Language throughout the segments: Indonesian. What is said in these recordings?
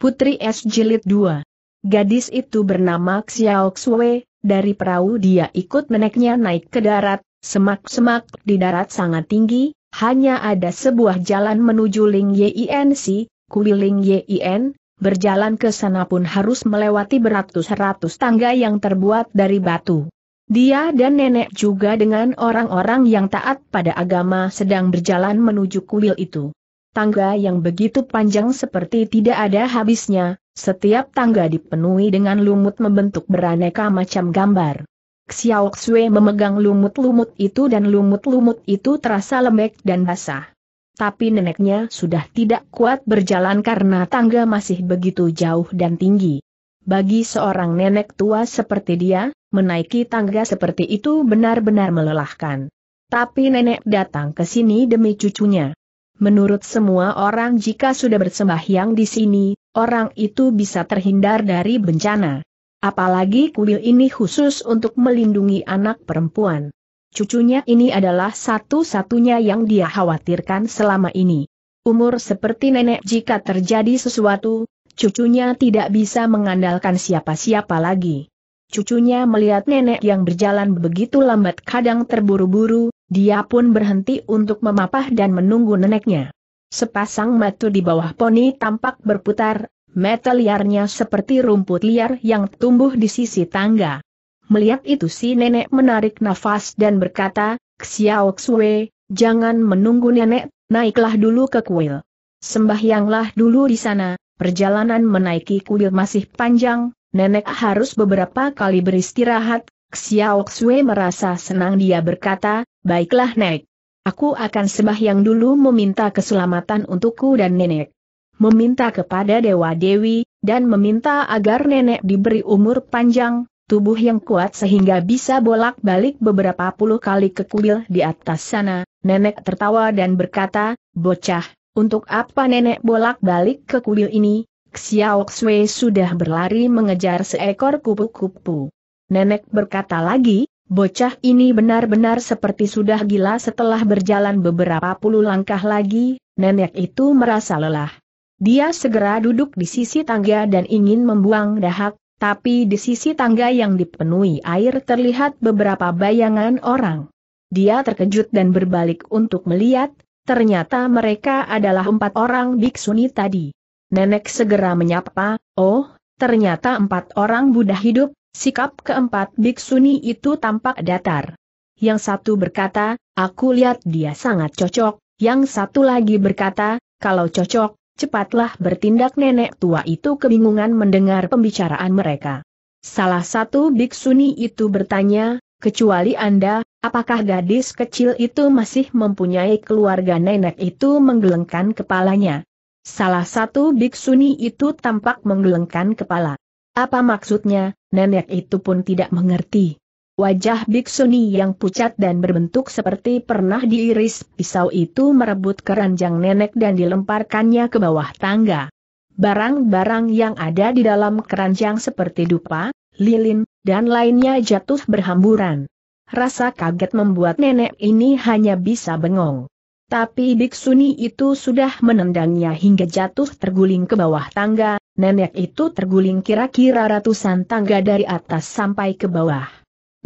Putri Es Jilid 2. Gadis itu bernama Xiao Xue, dari perahu dia ikut meneknya naik ke darat, semak-semak di darat sangat tinggi, hanya ada sebuah jalan menuju Ling Yinc, kuil Ling Yin, berjalan ke sana pun harus melewati beratus-ratus tangga yang terbuat dari batu. Dia dan nenek juga dengan orang-orang yang taat pada agama sedang berjalan menuju kuil itu tangga yang begitu panjang seperti tidak ada habisnya, setiap tangga dipenuhi dengan lumut membentuk beraneka macam gambar. Xiao Xue memegang lumut-lumut itu dan lumut-lumut itu terasa lembek dan basah. Tapi neneknya sudah tidak kuat berjalan karena tangga masih begitu jauh dan tinggi. Bagi seorang nenek tua seperti dia, menaiki tangga seperti itu benar-benar melelahkan. Tapi nenek datang ke sini demi cucunya. Menurut semua orang jika sudah bersembahyang di sini, orang itu bisa terhindar dari bencana. Apalagi kuil ini khusus untuk melindungi anak perempuan. Cucunya ini adalah satu-satunya yang dia khawatirkan selama ini. Umur seperti nenek jika terjadi sesuatu, cucunya tidak bisa mengandalkan siapa-siapa lagi. Cucunya melihat nenek yang berjalan begitu lambat kadang terburu-buru, dia pun berhenti untuk memapah dan menunggu neneknya. Sepasang mata di bawah poni tampak berputar, metal liarnya seperti rumput liar yang tumbuh di sisi tangga. Melihat itu si nenek menarik nafas dan berkata, Xiao Xue, jangan menunggu nenek, naiklah dulu ke kuil. Sembahyanglah dulu di sana, perjalanan menaiki kuil masih panjang, nenek harus beberapa kali beristirahat, Xiao Xue merasa senang dia berkata, Baiklah Nek. Aku akan sembahyang dulu meminta keselamatan untukku dan nenek. Meminta kepada Dewa Dewi, dan meminta agar nenek diberi umur panjang, tubuh yang kuat sehingga bisa bolak-balik beberapa puluh kali ke kuil di atas sana, nenek tertawa dan berkata, bocah, untuk apa nenek bolak-balik ke kuil ini? Xiao Xue sudah berlari mengejar seekor kupu-kupu. Nenek berkata lagi, Bocah ini benar-benar seperti sudah gila setelah berjalan beberapa puluh langkah lagi, nenek itu merasa lelah. Dia segera duduk di sisi tangga dan ingin membuang dahak, tapi di sisi tangga yang dipenuhi air terlihat beberapa bayangan orang. Dia terkejut dan berbalik untuk melihat, ternyata mereka adalah empat orang biksuni tadi. Nenek segera menyapa, oh, ternyata empat orang Buddha hidup, Sikap keempat biksuni itu tampak datar. Yang satu berkata, aku lihat dia sangat cocok, yang satu lagi berkata, kalau cocok, cepatlah bertindak nenek tua itu kebingungan mendengar pembicaraan mereka. Salah satu biksuni itu bertanya, kecuali Anda, apakah gadis kecil itu masih mempunyai keluarga nenek itu menggelengkan kepalanya? Salah satu biksuni itu tampak menggelengkan kepala. Apa maksudnya, nenek itu pun tidak mengerti. Wajah biksuni yang pucat dan berbentuk seperti pernah diiris pisau itu merebut keranjang nenek dan dilemparkannya ke bawah tangga. Barang-barang yang ada di dalam keranjang seperti dupa, lilin, dan lainnya jatuh berhamburan. Rasa kaget membuat nenek ini hanya bisa bengong. Tapi biksuni itu sudah menendangnya hingga jatuh terguling ke bawah tangga, nenek itu terguling kira-kira ratusan tangga dari atas sampai ke bawah.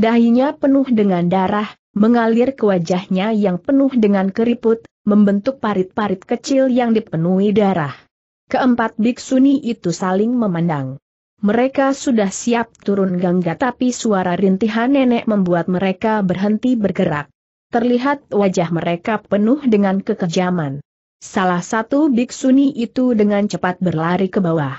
Dahinya penuh dengan darah, mengalir ke wajahnya yang penuh dengan keriput, membentuk parit-parit kecil yang dipenuhi darah. Keempat biksuni itu saling memandang. Mereka sudah siap turun gangga tapi suara rintihan nenek membuat mereka berhenti bergerak terlihat wajah mereka penuh dengan kekejaman. Salah satu biksuni itu dengan cepat berlari ke bawah.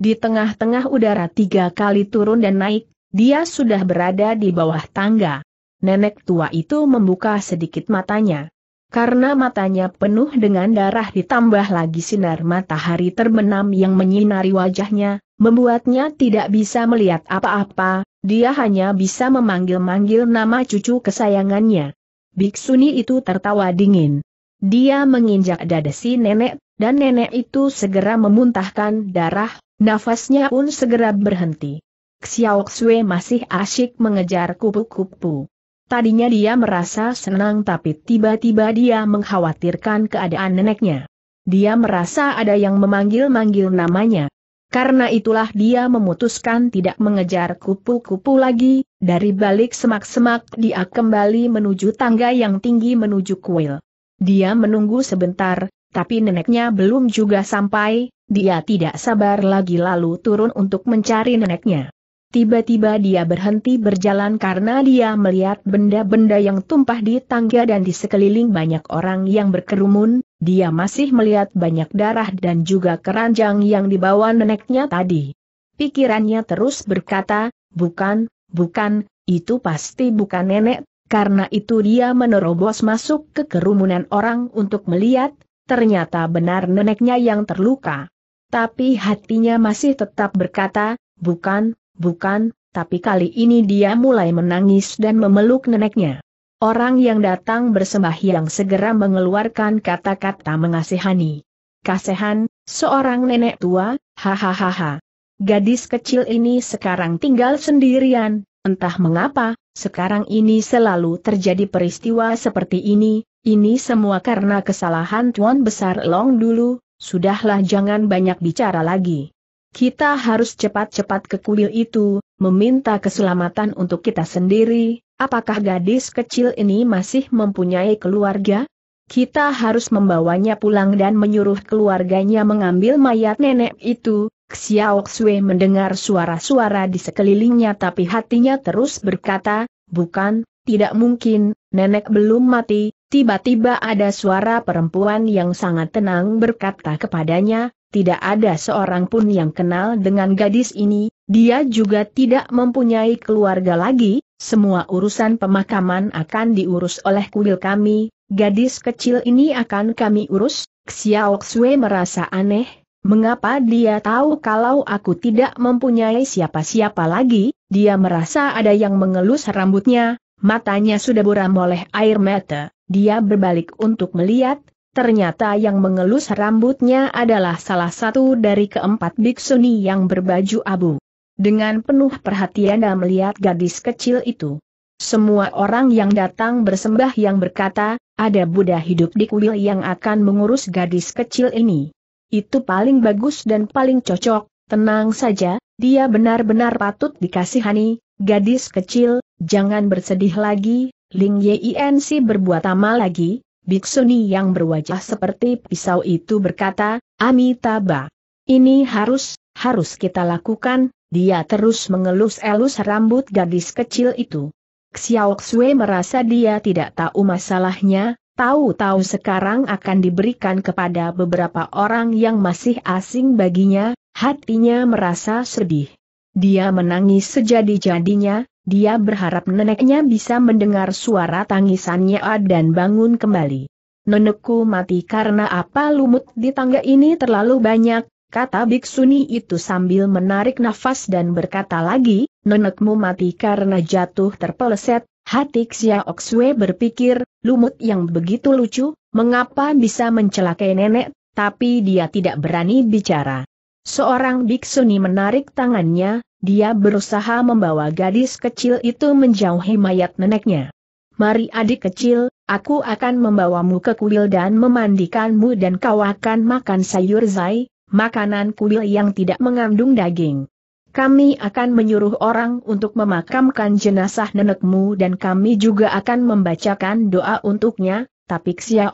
Di tengah-tengah udara tiga kali turun dan naik, dia sudah berada di bawah tangga. Nenek tua itu membuka sedikit matanya. Karena matanya penuh dengan darah ditambah lagi sinar matahari terbenam yang menyinari wajahnya, membuatnya tidak bisa melihat apa-apa, dia hanya bisa memanggil-manggil nama cucu kesayangannya. Biksuni itu tertawa dingin. Dia menginjak dada si nenek, dan nenek itu segera memuntahkan darah, nafasnya pun segera berhenti. Xiao Xue masih asyik mengejar kupu-kupu. Tadinya dia merasa senang tapi tiba-tiba dia mengkhawatirkan keadaan neneknya. Dia merasa ada yang memanggil-manggil namanya. Karena itulah dia memutuskan tidak mengejar kupu-kupu lagi, dari balik semak-semak dia kembali menuju tangga yang tinggi menuju kuil. Dia menunggu sebentar, tapi neneknya belum juga sampai, dia tidak sabar lagi lalu turun untuk mencari neneknya. Tiba-tiba dia berhenti berjalan karena dia melihat benda-benda yang tumpah di tangga dan di sekeliling banyak orang yang berkerumun, dia masih melihat banyak darah dan juga keranjang yang dibawa neneknya tadi. Pikirannya terus berkata, bukan, bukan, itu pasti bukan nenek, karena itu dia menerobos masuk ke kerumunan orang untuk melihat, ternyata benar neneknya yang terluka. Tapi hatinya masih tetap berkata, bukan, Bukan, tapi kali ini dia mulai menangis dan memeluk neneknya. Orang yang datang bersembahyang segera mengeluarkan kata-kata mengasihani. Kasehan, seorang nenek tua, hahaha. Gadis kecil ini sekarang tinggal sendirian, entah mengapa, sekarang ini selalu terjadi peristiwa seperti ini, ini semua karena kesalahan Tuan Besar Long dulu, sudahlah jangan banyak bicara lagi. Kita harus cepat-cepat ke kuil itu, meminta keselamatan untuk kita sendiri, apakah gadis kecil ini masih mempunyai keluarga? Kita harus membawanya pulang dan menyuruh keluarganya mengambil mayat nenek itu. Xiao Xue mendengar suara-suara di sekelilingnya tapi hatinya terus berkata, bukan, tidak mungkin, nenek belum mati. Tiba-tiba ada suara perempuan yang sangat tenang berkata kepadanya, tidak ada seorang pun yang kenal dengan gadis ini, dia juga tidak mempunyai keluarga lagi, semua urusan pemakaman akan diurus oleh kuil kami, gadis kecil ini akan kami urus, Xiao Xue merasa aneh, mengapa dia tahu kalau aku tidak mempunyai siapa-siapa lagi, dia merasa ada yang mengelus rambutnya, matanya sudah buram oleh air mata, dia berbalik untuk melihat, Ternyata yang mengelus rambutnya adalah salah satu dari keempat biksuni yang berbaju abu. Dengan penuh perhatian dan melihat gadis kecil itu. Semua orang yang datang bersembah yang berkata, ada Buddha hidup di kuil yang akan mengurus gadis kecil ini. Itu paling bagus dan paling cocok, tenang saja, dia benar-benar patut dikasihani, gadis kecil, jangan bersedih lagi, Ling Yinc berbuat amal lagi, Biksuni yang berwajah seperti pisau itu berkata, Amitabha. Ini harus, harus kita lakukan, dia terus mengelus-elus rambut gadis kecil itu. Xiao Xue merasa dia tidak tahu masalahnya, tahu-tahu sekarang akan diberikan kepada beberapa orang yang masih asing baginya, hatinya merasa sedih. Dia menangis sejadi-jadinya, dia berharap neneknya bisa mendengar suara tangisannya dan bangun kembali. Nenekku mati karena apa lumut di tangga ini terlalu banyak, kata Biksuni itu sambil menarik nafas dan berkata lagi, nenekmu mati karena jatuh terpeleset, hati Xiaoxue berpikir, lumut yang begitu lucu, mengapa bisa mencelakai nenek, tapi dia tidak berani bicara. Seorang Biksuni menarik tangannya, dia berusaha membawa gadis kecil itu menjauhi mayat neneknya. Mari adik kecil, aku akan membawamu ke kuil dan memandikanmu dan kau akan makan sayur zai, makanan kuil yang tidak mengandung daging. Kami akan menyuruh orang untuk memakamkan jenazah nenekmu dan kami juga akan membacakan doa untuknya, tapi Xia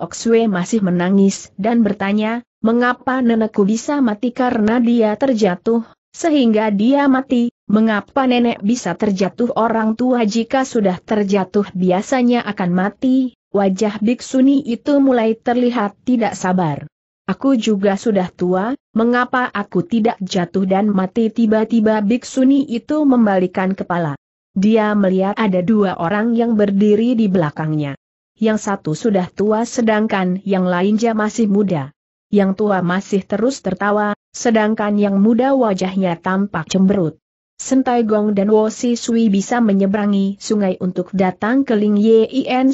masih menangis dan bertanya, mengapa nenekku bisa mati karena dia terjatuh, sehingga dia mati, mengapa nenek bisa terjatuh orang tua jika sudah terjatuh biasanya akan mati, wajah biksuni itu mulai terlihat tidak sabar. Aku juga sudah tua, mengapa aku tidak jatuh dan mati tiba-tiba biksuni itu membalikan kepala. Dia melihat ada dua orang yang berdiri di belakangnya. Yang satu sudah tua sedangkan yang lainnya masih muda yang tua masih terus tertawa, sedangkan yang muda wajahnya tampak cemberut. Sentai Gong dan Wo Si Sui bisa menyeberangi sungai untuk datang ke Ling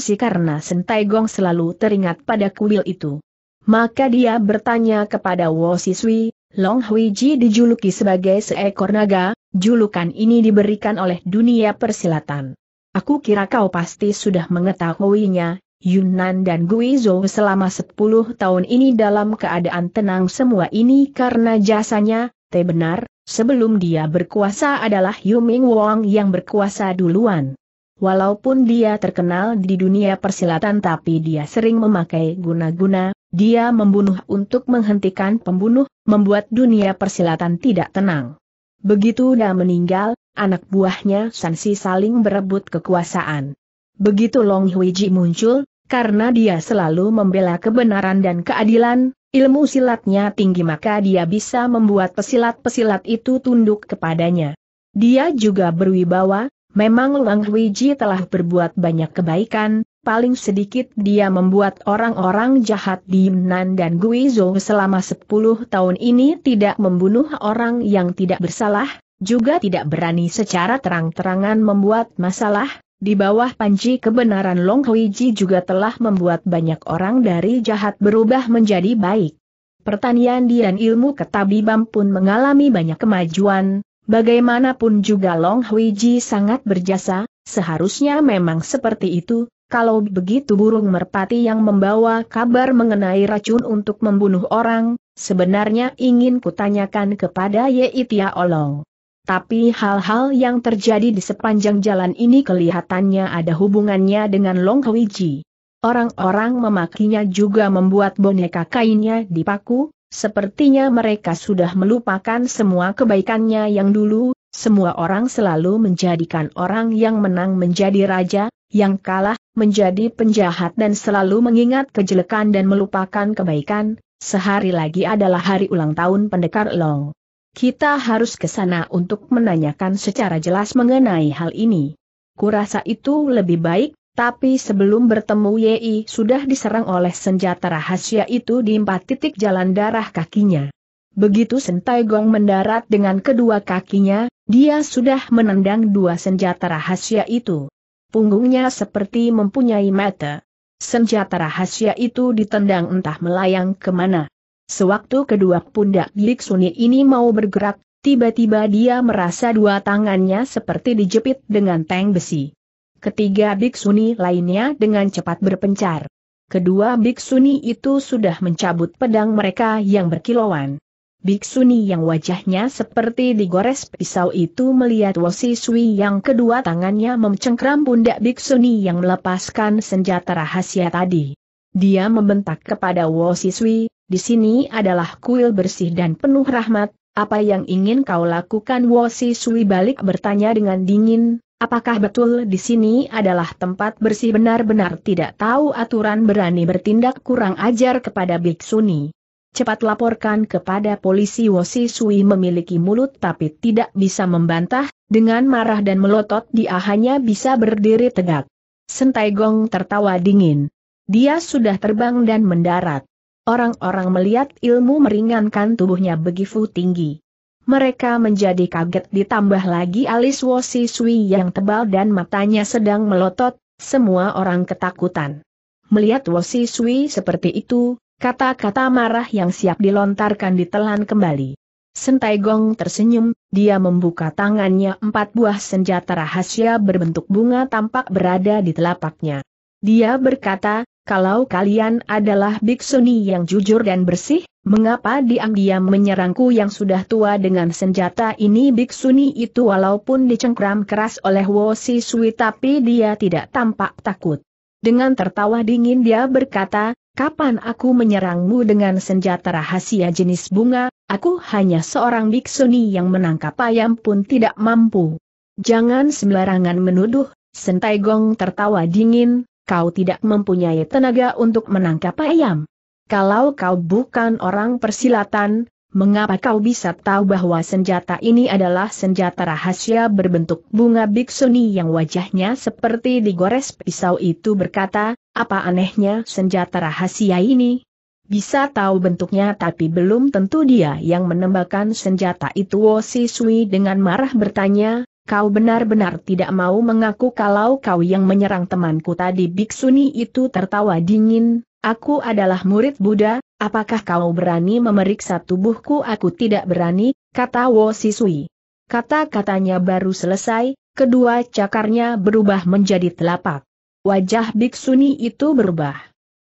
si karena Sentai Gong selalu teringat pada kuil itu. Maka dia bertanya kepada Wo Si Sui, Long Hui Ji dijuluki sebagai seekor naga, julukan ini diberikan oleh dunia persilatan. Aku kira kau pasti sudah mengetahuinya, Yunnan dan Guizhou selama 10 tahun ini dalam keadaan tenang semua ini karena jasanya, te benar, sebelum dia berkuasa adalah Yu Ming Wong yang berkuasa duluan. Walaupun dia terkenal di dunia persilatan tapi dia sering memakai guna-guna, dia membunuh untuk menghentikan pembunuh, membuat dunia persilatan tidak tenang. Begitu dia meninggal, anak buahnya Sansi saling berebut kekuasaan. Begitu Long Huiji muncul, karena dia selalu membela kebenaran dan keadilan, ilmu silatnya tinggi maka dia bisa membuat pesilat-pesilat itu tunduk kepadanya. Dia juga berwibawa, memang Lang Huiji telah berbuat banyak kebaikan, paling sedikit dia membuat orang-orang jahat di Yunnan dan Guizhou selama 10 tahun ini tidak membunuh orang yang tidak bersalah, juga tidak berani secara terang-terangan membuat masalah, di bawah panci kebenaran Long Huiji juga telah membuat banyak orang dari jahat berubah menjadi baik. Pertanian dan ilmu ketabiban pun mengalami banyak kemajuan, bagaimanapun juga Long Huiji sangat berjasa, seharusnya memang seperti itu, kalau begitu burung merpati yang membawa kabar mengenai racun untuk membunuh orang, sebenarnya ingin kutanyakan kepada Ye Itia Olong. Tapi hal-hal yang terjadi di sepanjang jalan ini kelihatannya ada hubungannya dengan Long Hwiji. Orang-orang memakinya juga membuat boneka kainnya dipaku, sepertinya mereka sudah melupakan semua kebaikannya yang dulu, semua orang selalu menjadikan orang yang menang menjadi raja, yang kalah, menjadi penjahat dan selalu mengingat kejelekan dan melupakan kebaikan, sehari lagi adalah hari ulang tahun pendekar Long. Kita harus ke sana untuk menanyakan secara jelas mengenai hal ini. Kurasa itu lebih baik, tapi sebelum bertemu Yi sudah diserang oleh senjata rahasia itu di empat titik jalan darah kakinya. Begitu Sentai Gong mendarat dengan kedua kakinya, dia sudah menendang dua senjata rahasia itu. Punggungnya seperti mempunyai mata. Senjata rahasia itu ditendang entah melayang kemana. Sewaktu kedua pundak biksuni ini mau bergerak, tiba-tiba dia merasa dua tangannya seperti dijepit dengan tank besi. Ketiga biksuni lainnya dengan cepat berpencar. Kedua biksuni itu sudah mencabut pedang mereka yang berkilauan. Biksuni yang wajahnya seperti digores pisau itu melihat Wosi Sui yang kedua tangannya mencengkram pundak Biksuni yang melepaskan senjata rahasia tadi. Dia membentak kepada Wosi Sui, di sini adalah kuil bersih dan penuh rahmat, apa yang ingin kau lakukan Wasi Sui balik bertanya dengan dingin, apakah betul di sini adalah tempat bersih benar-benar tidak tahu aturan berani bertindak kurang ajar kepada Biksuni. Cepat laporkan kepada polisi Wasi Sui memiliki mulut tapi tidak bisa membantah, dengan marah dan melotot dia hanya bisa berdiri tegak. Sentai Gong tertawa dingin. Dia sudah terbang dan mendarat. Orang-orang melihat ilmu meringankan tubuhnya begitu tinggi. Mereka menjadi kaget ditambah lagi alis Wosi Sui yang tebal dan matanya sedang melotot, semua orang ketakutan. Melihat Wosi Sui seperti itu, kata-kata marah yang siap dilontarkan ditelan kembali. Sentai Gong tersenyum, dia membuka tangannya empat buah senjata rahasia berbentuk bunga tampak berada di telapaknya. Dia berkata, kalau kalian adalah biksuni yang jujur dan bersih, mengapa diam-diam menyerangku yang sudah tua dengan senjata ini biksuni itu walaupun dicengkram keras oleh Wosi Sui tapi dia tidak tampak takut. Dengan tertawa dingin dia berkata, Kapan aku menyerangmu dengan senjata rahasia jenis bunga, aku hanya seorang biksuni yang menangkap ayam pun tidak mampu. Jangan sembarangan menuduh, Sentai Gong tertawa dingin, kau tidak mempunyai tenaga untuk menangkap ayam. Kalau kau bukan orang persilatan, mengapa kau bisa tahu bahwa senjata ini adalah senjata rahasia berbentuk bunga biksuni yang wajahnya seperti digores pisau itu berkata, apa anehnya senjata rahasia ini? Bisa tahu bentuknya tapi belum tentu dia yang menembakkan senjata itu Wo Si Sui dengan marah bertanya, kau benar-benar tidak mau mengaku kalau kau yang menyerang temanku tadi Biksuni itu tertawa dingin, aku adalah murid Buddha, apakah kau berani memeriksa tubuhku aku tidak berani, kata Wo Sisui. Kata-katanya baru selesai, kedua cakarnya berubah menjadi telapak. Wajah Biksuni itu berubah.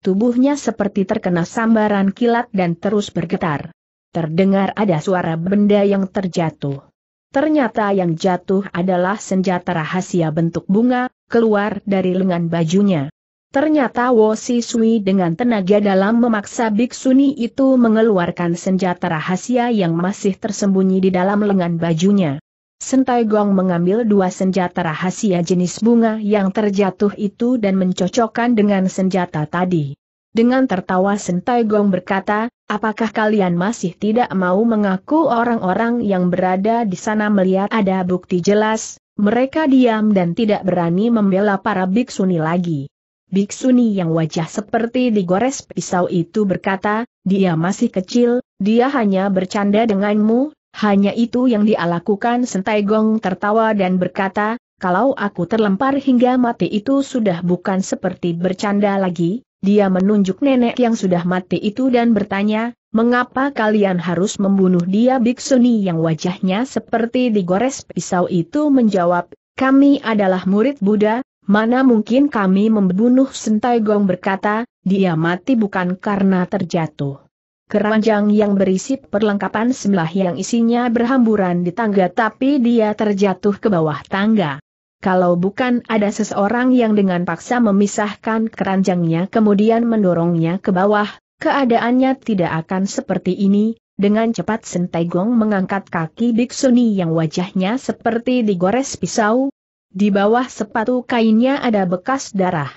Tubuhnya seperti terkena sambaran kilat dan terus bergetar. Terdengar ada suara benda yang terjatuh. Ternyata yang jatuh adalah senjata rahasia bentuk bunga, keluar dari lengan bajunya. Ternyata Wo Sui dengan tenaga dalam memaksa biksuni itu mengeluarkan senjata rahasia yang masih tersembunyi di dalam lengan bajunya. Sentai Gong mengambil dua senjata rahasia jenis bunga yang terjatuh itu dan mencocokkan dengan senjata tadi. Dengan tertawa Sentai Gong berkata, Apakah kalian masih tidak mau mengaku orang-orang yang berada di sana melihat ada bukti jelas, mereka diam dan tidak berani membela para biksuni lagi. Biksuni yang wajah seperti digores pisau itu berkata, dia masih kecil, dia hanya bercanda denganmu, hanya itu yang dia lakukan Sentai Gong tertawa dan berkata, kalau aku terlempar hingga mati itu sudah bukan seperti bercanda lagi, dia menunjuk nenek yang sudah mati itu dan bertanya, mengapa kalian harus membunuh dia Biksuni yang wajahnya seperti digores pisau itu menjawab, kami adalah murid Buddha, mana mungkin kami membunuh Sentai Gong berkata, dia mati bukan karena terjatuh. Keranjang yang berisi perlengkapan sebelah yang isinya berhamburan di tangga tapi dia terjatuh ke bawah tangga kalau bukan ada seseorang yang dengan paksa memisahkan keranjangnya kemudian mendorongnya ke bawah, keadaannya tidak akan seperti ini, dengan cepat Gong mengangkat kaki Biksuni yang wajahnya seperti digores pisau, di bawah sepatu kainnya ada bekas darah.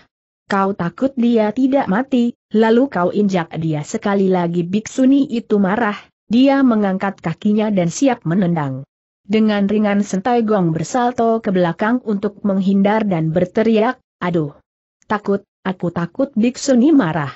Kau takut dia tidak mati, lalu kau injak dia sekali lagi Biksuni itu marah, dia mengangkat kakinya dan siap menendang. Dengan ringan sentai gong bersalto ke belakang untuk menghindar dan berteriak, aduh! Takut, aku takut Biksu ni marah.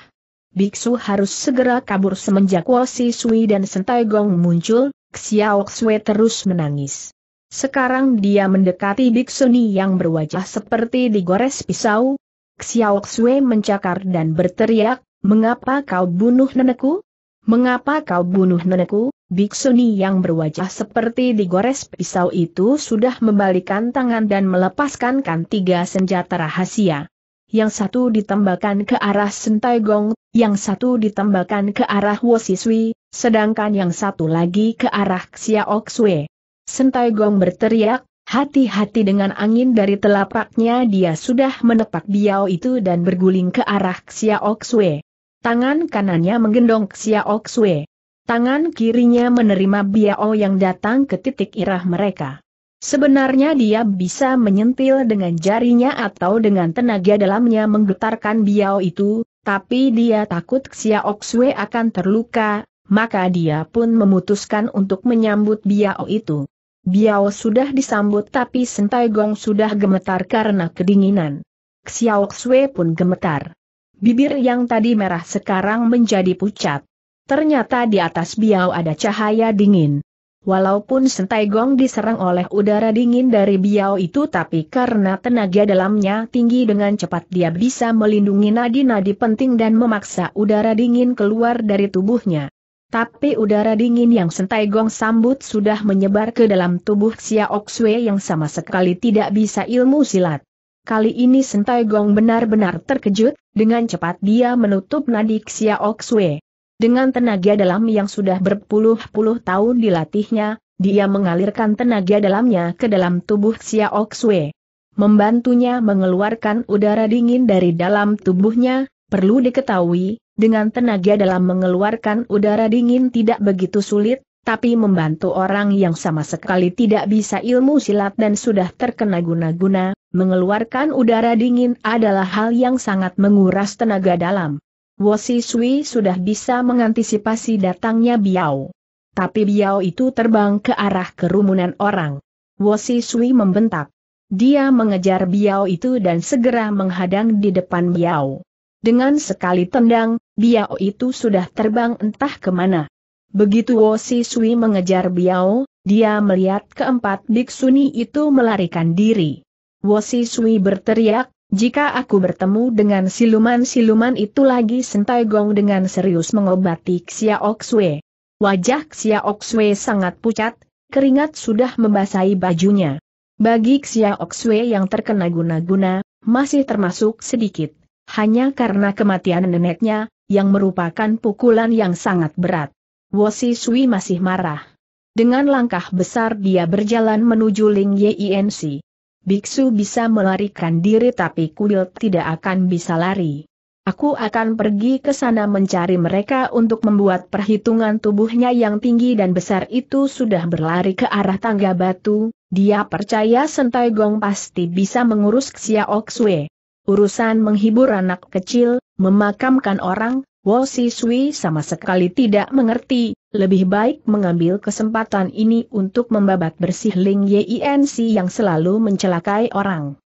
Biksu harus segera kabur semenjak Wosi Sui dan sentai gong muncul, Xiao Xue terus menangis. Sekarang dia mendekati Biksu ni yang berwajah seperti digores pisau. Xiao Xue mencakar dan berteriak, mengapa kau bunuh nenekku? Mengapa kau bunuh nenekku? Biksuni yang berwajah seperti digores pisau itu sudah membalikan tangan dan melepaskankan tiga senjata rahasia. Yang satu ditembakkan ke arah Sentai Gong, yang satu ditembakkan ke arah Wosiswi, sedangkan yang satu lagi ke arah Xiaoxue. Sentai Gong berteriak, hati-hati dengan angin dari telapaknya dia sudah menepak biau itu dan berguling ke arah Xiaoxue, Tangan kanannya menggendong Xiaoxue. Tangan kirinya menerima Biao yang datang ke titik irah mereka. Sebenarnya dia bisa menyentil dengan jarinya atau dengan tenaga dalamnya menggetarkan Biao itu, tapi dia takut Xiao Xue akan terluka, maka dia pun memutuskan untuk menyambut Biao itu. Biao sudah disambut tapi Sentai Gong sudah gemetar karena kedinginan. Xiao Xue pun gemetar. Bibir yang tadi merah sekarang menjadi pucat. Ternyata di atas biao ada cahaya dingin. Walaupun Sentai Gong diserang oleh udara dingin dari biao itu tapi karena tenaga dalamnya tinggi dengan cepat dia bisa melindungi nadi-nadi penting dan memaksa udara dingin keluar dari tubuhnya. Tapi udara dingin yang Sentai Gong sambut sudah menyebar ke dalam tubuh Xiaoxue Xue yang sama sekali tidak bisa ilmu silat. Kali ini Sentai Gong benar-benar terkejut, dengan cepat dia menutup nadi Xiaoxue. Xue. Dengan tenaga dalam yang sudah berpuluh-puluh tahun dilatihnya, dia mengalirkan tenaga dalamnya ke dalam tubuh Xiao Xue. Membantunya mengeluarkan udara dingin dari dalam tubuhnya, perlu diketahui, dengan tenaga dalam mengeluarkan udara dingin tidak begitu sulit, tapi membantu orang yang sama sekali tidak bisa ilmu silat dan sudah terkena guna-guna, mengeluarkan udara dingin adalah hal yang sangat menguras tenaga dalam. Wosi Sui sudah bisa mengantisipasi datangnya Biao. Tapi Biao itu terbang ke arah kerumunan orang. Wosi Sui membentak. Dia mengejar Biao itu dan segera menghadang di depan Biao. Dengan sekali tendang, Biao itu sudah terbang entah kemana. Begitu Wosi Sui mengejar Biao, dia melihat keempat biksuni itu melarikan diri. Wosi Sui berteriak, jika aku bertemu dengan siluman-siluman itu lagi Sentai Gong dengan serius mengobati Xia Oxwe. Wajah Xia Oxwe sangat pucat, keringat sudah membasahi bajunya. Bagi Xia Oxwe yang terkena guna-guna, masih termasuk sedikit. Hanya karena kematian neneknya, yang merupakan pukulan yang sangat berat. Wosi Sui masih marah. Dengan langkah besar dia berjalan menuju Ling Yinc biksu bisa melarikan diri tapi kuil tidak akan bisa lari. Aku akan pergi ke sana mencari mereka untuk membuat perhitungan tubuhnya yang tinggi dan besar itu sudah berlari ke arah tangga batu, dia percaya Sentai Gong pasti bisa mengurus Xiao Xue. Urusan menghibur anak kecil, memakamkan orang, Wo Si Sui sama sekali tidak mengerti, lebih baik mengambil kesempatan ini untuk membabat bersih Ling Yinc yang selalu mencelakai orang.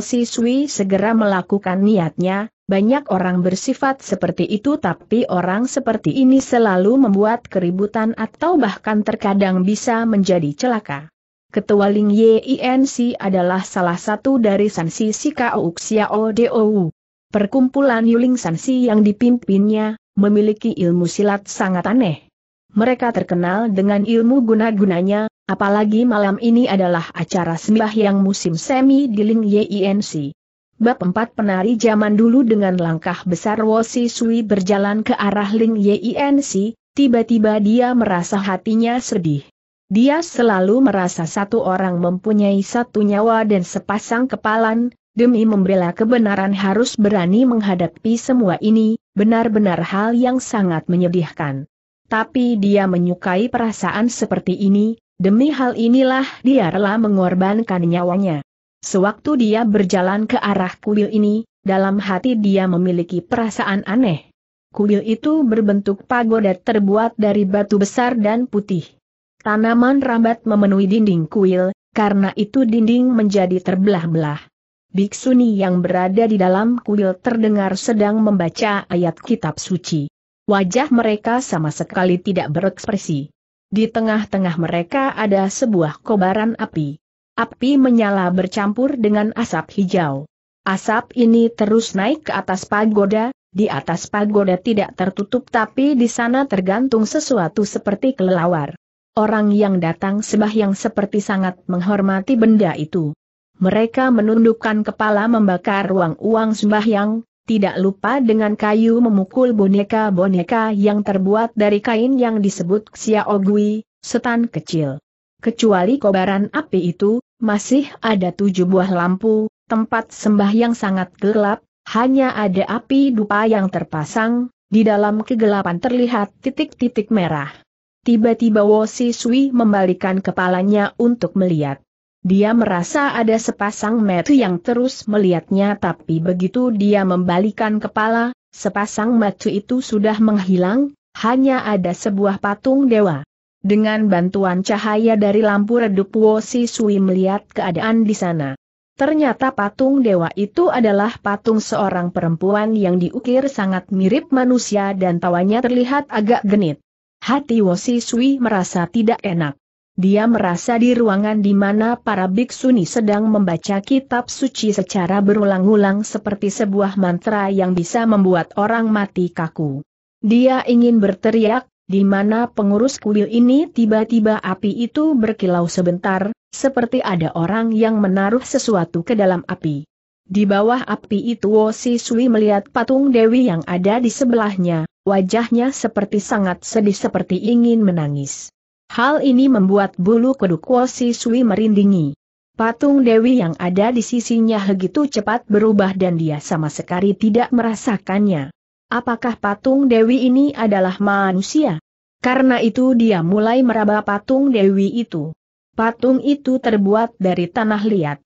Si Sui segera melakukan niatnya, banyak orang bersifat seperti itu tapi orang seperti ini selalu membuat keributan atau bahkan terkadang bisa menjadi celaka. Ketua Ling Yinc adalah salah satu dari Sansi Sikao Xiao Dou. Perkumpulan Yuling Sansi yang dipimpinnya, memiliki ilmu silat sangat aneh. Mereka terkenal dengan ilmu guna-gunanya, apalagi malam ini adalah acara yang musim semi di Ling Yinc. Bab 4 penari zaman dulu dengan langkah besar Wosi Sui berjalan ke arah Ling Yinc, tiba-tiba dia merasa hatinya sedih. Dia selalu merasa satu orang mempunyai satu nyawa dan sepasang kepalan, demi membela kebenaran harus berani menghadapi semua ini, benar-benar hal yang sangat menyedihkan tapi dia menyukai perasaan seperti ini, demi hal inilah dia rela mengorbankan nyawanya. Sewaktu dia berjalan ke arah kuil ini, dalam hati dia memiliki perasaan aneh. Kuil itu berbentuk pagoda terbuat dari batu besar dan putih. Tanaman rambat memenuhi dinding kuil, karena itu dinding menjadi terbelah-belah. Biksuni yang berada di dalam kuil terdengar sedang membaca ayat kitab suci. Wajah mereka sama sekali tidak berekspresi. Di tengah-tengah mereka ada sebuah kobaran api. Api menyala bercampur dengan asap hijau. Asap ini terus naik ke atas pagoda, di atas pagoda tidak tertutup tapi di sana tergantung sesuatu seperti kelelawar. Orang yang datang sembahyang seperti sangat menghormati benda itu. Mereka menundukkan kepala membakar uang-uang sembahyang, tidak lupa dengan kayu memukul boneka-boneka yang terbuat dari kain yang disebut Xiaogui, setan kecil. Kecuali kobaran api itu, masih ada tujuh buah lampu, tempat sembah yang sangat gelap, hanya ada api dupa yang terpasang, di dalam kegelapan terlihat titik-titik merah. Tiba-tiba Wosi Sui membalikan kepalanya untuk melihat. Dia merasa ada sepasang mata yang terus melihatnya tapi begitu dia membalikan kepala, sepasang mata itu sudah menghilang, hanya ada sebuah patung dewa. Dengan bantuan cahaya dari lampu redup Wosi Sui melihat keadaan di sana. Ternyata patung dewa itu adalah patung seorang perempuan yang diukir sangat mirip manusia dan tawanya terlihat agak genit. Hati Wosi Sui merasa tidak enak. Dia merasa di ruangan di mana para biksuni sedang membaca kitab suci secara berulang-ulang seperti sebuah mantra yang bisa membuat orang mati kaku. Dia ingin berteriak, di mana pengurus kuil ini tiba-tiba api itu berkilau sebentar, seperti ada orang yang menaruh sesuatu ke dalam api. Di bawah api itu Wosi Sui melihat patung Dewi yang ada di sebelahnya, wajahnya seperti sangat sedih seperti ingin menangis. Hal ini membuat bulu kuduk Wosi Sui merindingi. Patung Dewi yang ada di sisinya begitu cepat berubah dan dia sama sekali tidak merasakannya. Apakah patung Dewi ini adalah manusia? Karena itu dia mulai meraba patung Dewi itu. Patung itu terbuat dari tanah liat.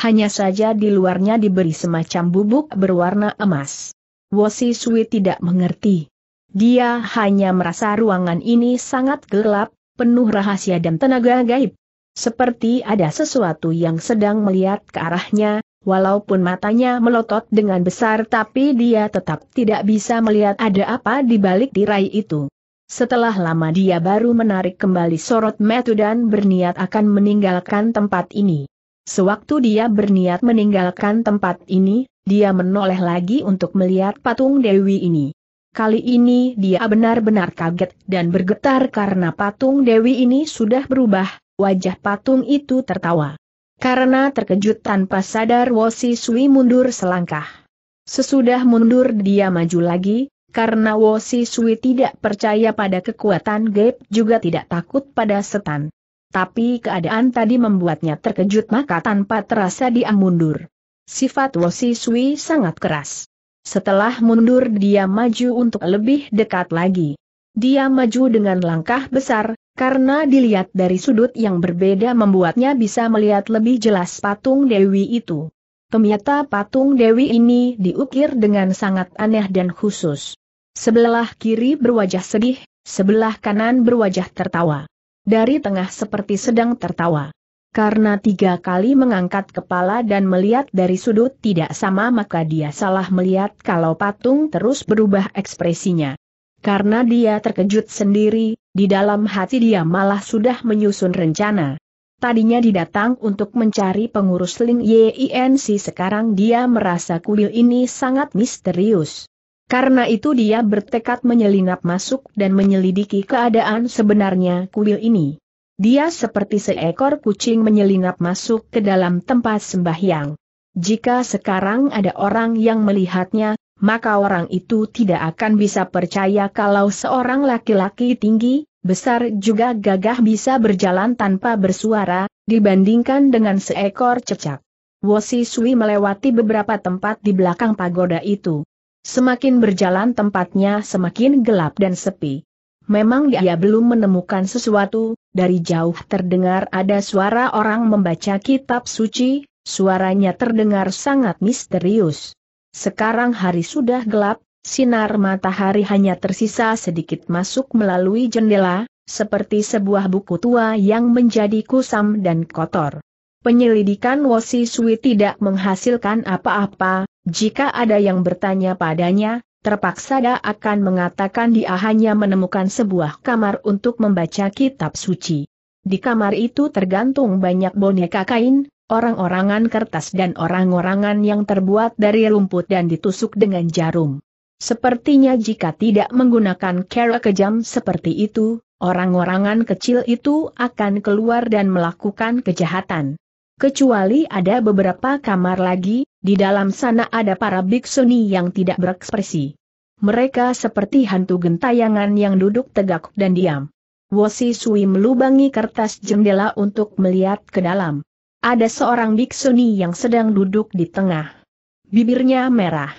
Hanya saja di luarnya diberi semacam bubuk berwarna emas. Wosi Sui tidak mengerti. Dia hanya merasa ruangan ini sangat gelap, penuh rahasia dan tenaga gaib. Seperti ada sesuatu yang sedang melihat ke arahnya, Walaupun matanya melotot dengan besar tapi dia tetap tidak bisa melihat ada apa di balik tirai itu. Setelah lama dia baru menarik kembali sorot metu dan berniat akan meninggalkan tempat ini. Sewaktu dia berniat meninggalkan tempat ini, dia menoleh lagi untuk melihat patung Dewi ini. Kali ini dia benar-benar kaget dan bergetar karena patung Dewi ini sudah berubah, wajah patung itu tertawa. Karena terkejut tanpa sadar Wosi Sui mundur selangkah. Sesudah mundur dia maju lagi, karena Wosi Sui tidak percaya pada kekuatan Gap juga tidak takut pada setan. Tapi keadaan tadi membuatnya terkejut maka tanpa terasa dia mundur. Sifat Wosi Sui sangat keras. Setelah mundur dia maju untuk lebih dekat lagi. Dia maju dengan langkah besar, karena dilihat dari sudut yang berbeda membuatnya bisa melihat lebih jelas patung Dewi itu. Ternyata patung Dewi ini diukir dengan sangat aneh dan khusus. Sebelah kiri berwajah sedih, sebelah kanan berwajah tertawa. Dari tengah seperti sedang tertawa. Karena tiga kali mengangkat kepala dan melihat dari sudut tidak sama maka dia salah melihat kalau patung terus berubah ekspresinya. Karena dia terkejut sendiri, di dalam hati dia malah sudah menyusun rencana. Tadinya didatang untuk mencari pengurus Ling YINC sekarang dia merasa kuil ini sangat misterius. Karena itu dia bertekad menyelinap masuk dan menyelidiki keadaan sebenarnya kuil ini. Dia seperti seekor kucing menyelinap masuk ke dalam tempat sembahyang. Jika sekarang ada orang yang melihatnya, maka orang itu tidak akan bisa percaya kalau seorang laki-laki tinggi, besar juga gagah bisa berjalan tanpa bersuara, dibandingkan dengan seekor cecak. Wosi Sui melewati beberapa tempat di belakang pagoda itu. Semakin berjalan tempatnya semakin gelap dan sepi. Memang dia belum menemukan sesuatu, dari jauh terdengar ada suara orang membaca kitab suci, suaranya terdengar sangat misterius. Sekarang hari sudah gelap, sinar matahari hanya tersisa sedikit masuk melalui jendela, seperti sebuah buku tua yang menjadi kusam dan kotor. Penyelidikan Wosi Sui tidak menghasilkan apa-apa, jika ada yang bertanya padanya, terpaksa dia akan mengatakan dia hanya menemukan sebuah kamar untuk membaca kitab suci. Di kamar itu tergantung banyak boneka kain, orang-orangan kertas dan orang-orangan yang terbuat dari rumput dan ditusuk dengan jarum. Sepertinya jika tidak menggunakan cara kejam seperti itu, orang-orangan kecil itu akan keluar dan melakukan kejahatan kecuali ada beberapa kamar lagi, di dalam sana ada para biksuni yang tidak berekspresi. Mereka seperti hantu gentayangan yang duduk tegak dan diam. Wosi Sui melubangi kertas jendela untuk melihat ke dalam. Ada seorang biksuni yang sedang duduk di tengah. Bibirnya merah.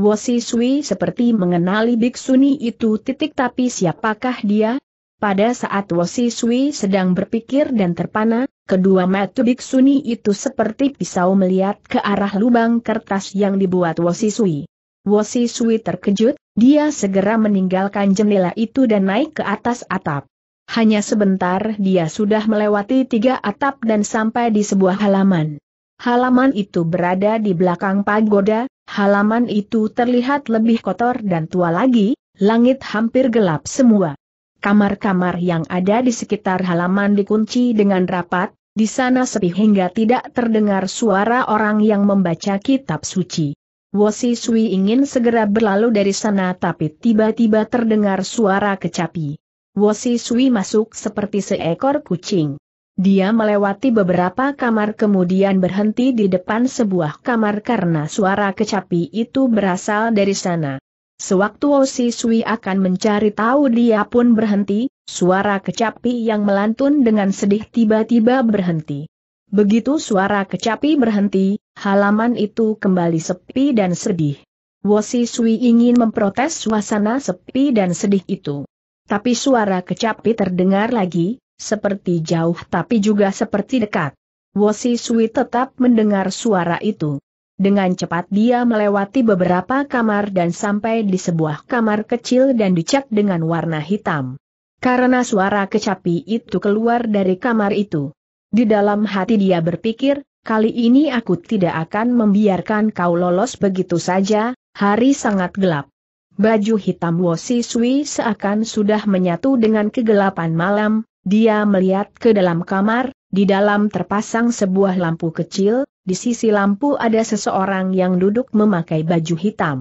Wosi Sui seperti mengenali biksuni itu titik tapi siapakah dia, pada saat Wosi Sui sedang berpikir dan terpana, kedua mata biksuni itu seperti pisau melihat ke arah lubang kertas yang dibuat Wosi Sui. Wosi Sui terkejut, dia segera meninggalkan jendela itu dan naik ke atas atap. Hanya sebentar dia sudah melewati tiga atap dan sampai di sebuah halaman. Halaman itu berada di belakang pagoda, halaman itu terlihat lebih kotor dan tua lagi, langit hampir gelap semua. Kamar-kamar yang ada di sekitar halaman dikunci dengan rapat, di sana sepi hingga tidak terdengar suara orang yang membaca kitab suci. Wosi Sui ingin segera berlalu dari sana tapi tiba-tiba terdengar suara kecapi. Wosi Sui masuk seperti seekor kucing. Dia melewati beberapa kamar kemudian berhenti di depan sebuah kamar karena suara kecapi itu berasal dari sana. Sewaktu Osi Sui akan mencari tahu dia pun berhenti, suara kecapi yang melantun dengan sedih tiba-tiba berhenti. Begitu suara kecapi berhenti, halaman itu kembali sepi dan sedih. Wosi Sui ingin memprotes suasana sepi dan sedih itu. Tapi suara kecapi terdengar lagi, seperti jauh tapi juga seperti dekat. Wosi Sui tetap mendengar suara itu. Dengan cepat dia melewati beberapa kamar dan sampai di sebuah kamar kecil dan dicat dengan warna hitam. Karena suara kecapi itu keluar dari kamar itu. Di dalam hati dia berpikir, kali ini aku tidak akan membiarkan kau lolos begitu saja, hari sangat gelap. Baju hitam Wosi Sui seakan sudah menyatu dengan kegelapan malam, dia melihat ke dalam kamar, di dalam terpasang sebuah lampu kecil, di sisi lampu ada seseorang yang duduk memakai baju hitam.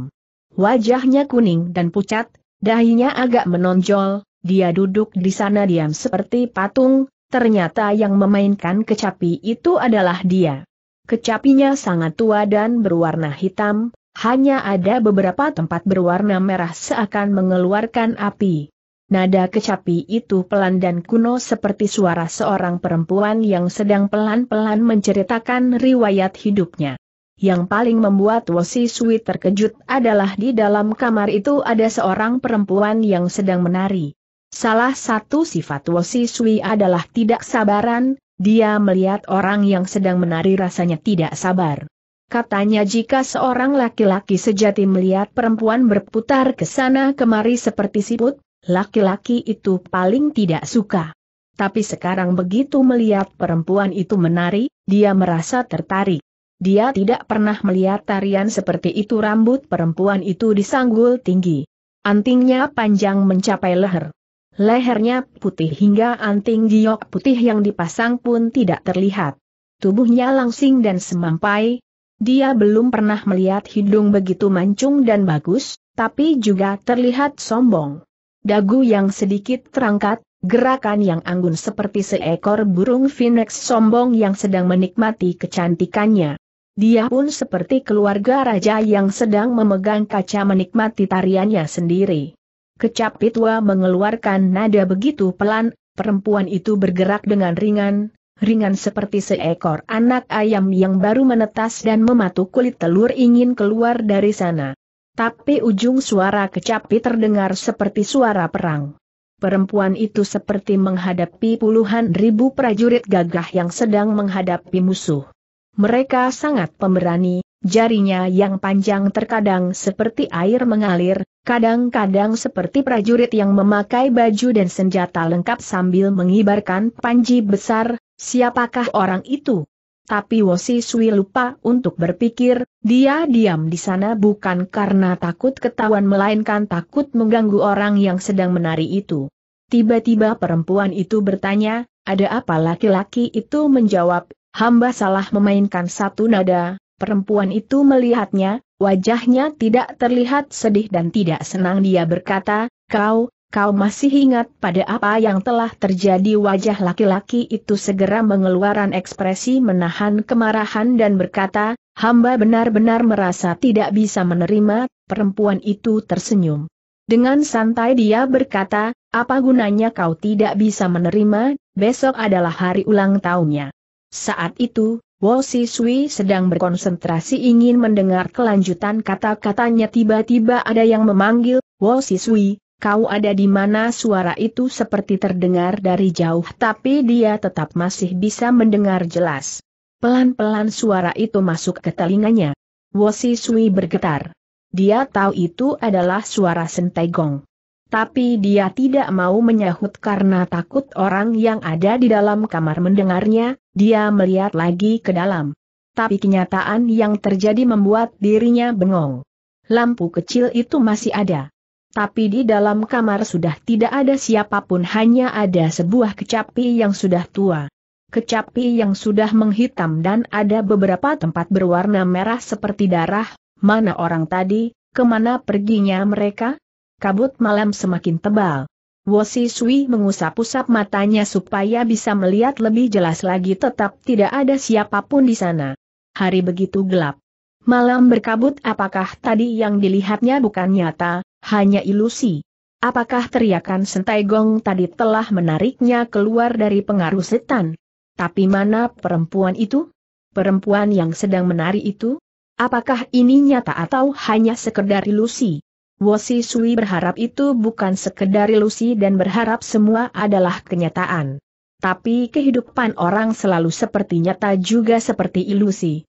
Wajahnya kuning dan pucat, dahinya agak menonjol, dia duduk di sana diam seperti patung, ternyata yang memainkan kecapi itu adalah dia. Kecapinya sangat tua dan berwarna hitam, hanya ada beberapa tempat berwarna merah seakan mengeluarkan api. Nada kecapi itu pelan dan kuno seperti suara seorang perempuan yang sedang pelan-pelan menceritakan riwayat hidupnya. Yang paling membuat Wosi Sui terkejut adalah di dalam kamar itu ada seorang perempuan yang sedang menari. Salah satu sifat Wosi Sui adalah tidak sabaran, dia melihat orang yang sedang menari rasanya tidak sabar. Katanya jika seorang laki-laki sejati melihat perempuan berputar ke sana kemari seperti siput, laki-laki itu paling tidak suka. Tapi sekarang begitu melihat perempuan itu menari, dia merasa tertarik. Dia tidak pernah melihat tarian seperti itu rambut perempuan itu disanggul tinggi. Antingnya panjang mencapai leher. Lehernya putih hingga anting giok putih yang dipasang pun tidak terlihat. Tubuhnya langsing dan semampai, dia belum pernah melihat hidung begitu mancung dan bagus, tapi juga terlihat sombong dagu yang sedikit terangkat, gerakan yang anggun seperti seekor burung phoenix sombong yang sedang menikmati kecantikannya. Dia pun seperti keluarga raja yang sedang memegang kaca menikmati tariannya sendiri. Kecap Pitwa mengeluarkan nada begitu pelan, perempuan itu bergerak dengan ringan, ringan seperti seekor anak ayam yang baru menetas dan mematuk kulit telur ingin keluar dari sana. Tapi ujung suara kecapi terdengar seperti suara perang. Perempuan itu seperti menghadapi puluhan ribu prajurit gagah yang sedang menghadapi musuh. Mereka sangat pemberani, jarinya yang panjang terkadang seperti air mengalir, kadang-kadang seperti prajurit yang memakai baju dan senjata lengkap sambil mengibarkan panji besar, siapakah orang itu? Tapi Wosi Sui lupa untuk berpikir, dia diam di sana bukan karena takut ketahuan melainkan takut mengganggu orang yang sedang menari itu. Tiba-tiba perempuan itu bertanya, ada apa laki-laki itu menjawab, hamba salah memainkan satu nada, perempuan itu melihatnya, wajahnya tidak terlihat sedih dan tidak senang dia berkata, kau, Kau masih ingat pada apa yang telah terjadi wajah laki-laki itu segera mengeluarkan ekspresi menahan kemarahan dan berkata, hamba benar-benar merasa tidak bisa menerima, perempuan itu tersenyum. Dengan santai dia berkata, apa gunanya kau tidak bisa menerima, besok adalah hari ulang tahunnya. Saat itu, Wo Sui sedang berkonsentrasi ingin mendengar kelanjutan kata-katanya tiba-tiba ada yang memanggil, Wo Sui. Kau ada di mana suara itu seperti terdengar dari jauh tapi dia tetap masih bisa mendengar jelas. Pelan-pelan suara itu masuk ke telinganya. Wosi Sui bergetar. Dia tahu itu adalah suara sentai gong. Tapi dia tidak mau menyahut karena takut orang yang ada di dalam kamar mendengarnya, dia melihat lagi ke dalam. Tapi kenyataan yang terjadi membuat dirinya bengong. Lampu kecil itu masih ada tapi di dalam kamar sudah tidak ada siapapun hanya ada sebuah kecapi yang sudah tua. Kecapi yang sudah menghitam dan ada beberapa tempat berwarna merah seperti darah, mana orang tadi, kemana perginya mereka? Kabut malam semakin tebal. Wosi Sui mengusap-usap matanya supaya bisa melihat lebih jelas lagi tetap tidak ada siapapun di sana. Hari begitu gelap. Malam berkabut apakah tadi yang dilihatnya bukan nyata, hanya ilusi. Apakah teriakan Sentai Gong tadi telah menariknya keluar dari pengaruh setan? Tapi mana perempuan itu? Perempuan yang sedang menari itu? Apakah ini nyata atau hanya sekedar ilusi? Wosi Sui berharap itu bukan sekedar ilusi dan berharap semua adalah kenyataan. Tapi kehidupan orang selalu seperti nyata juga seperti ilusi.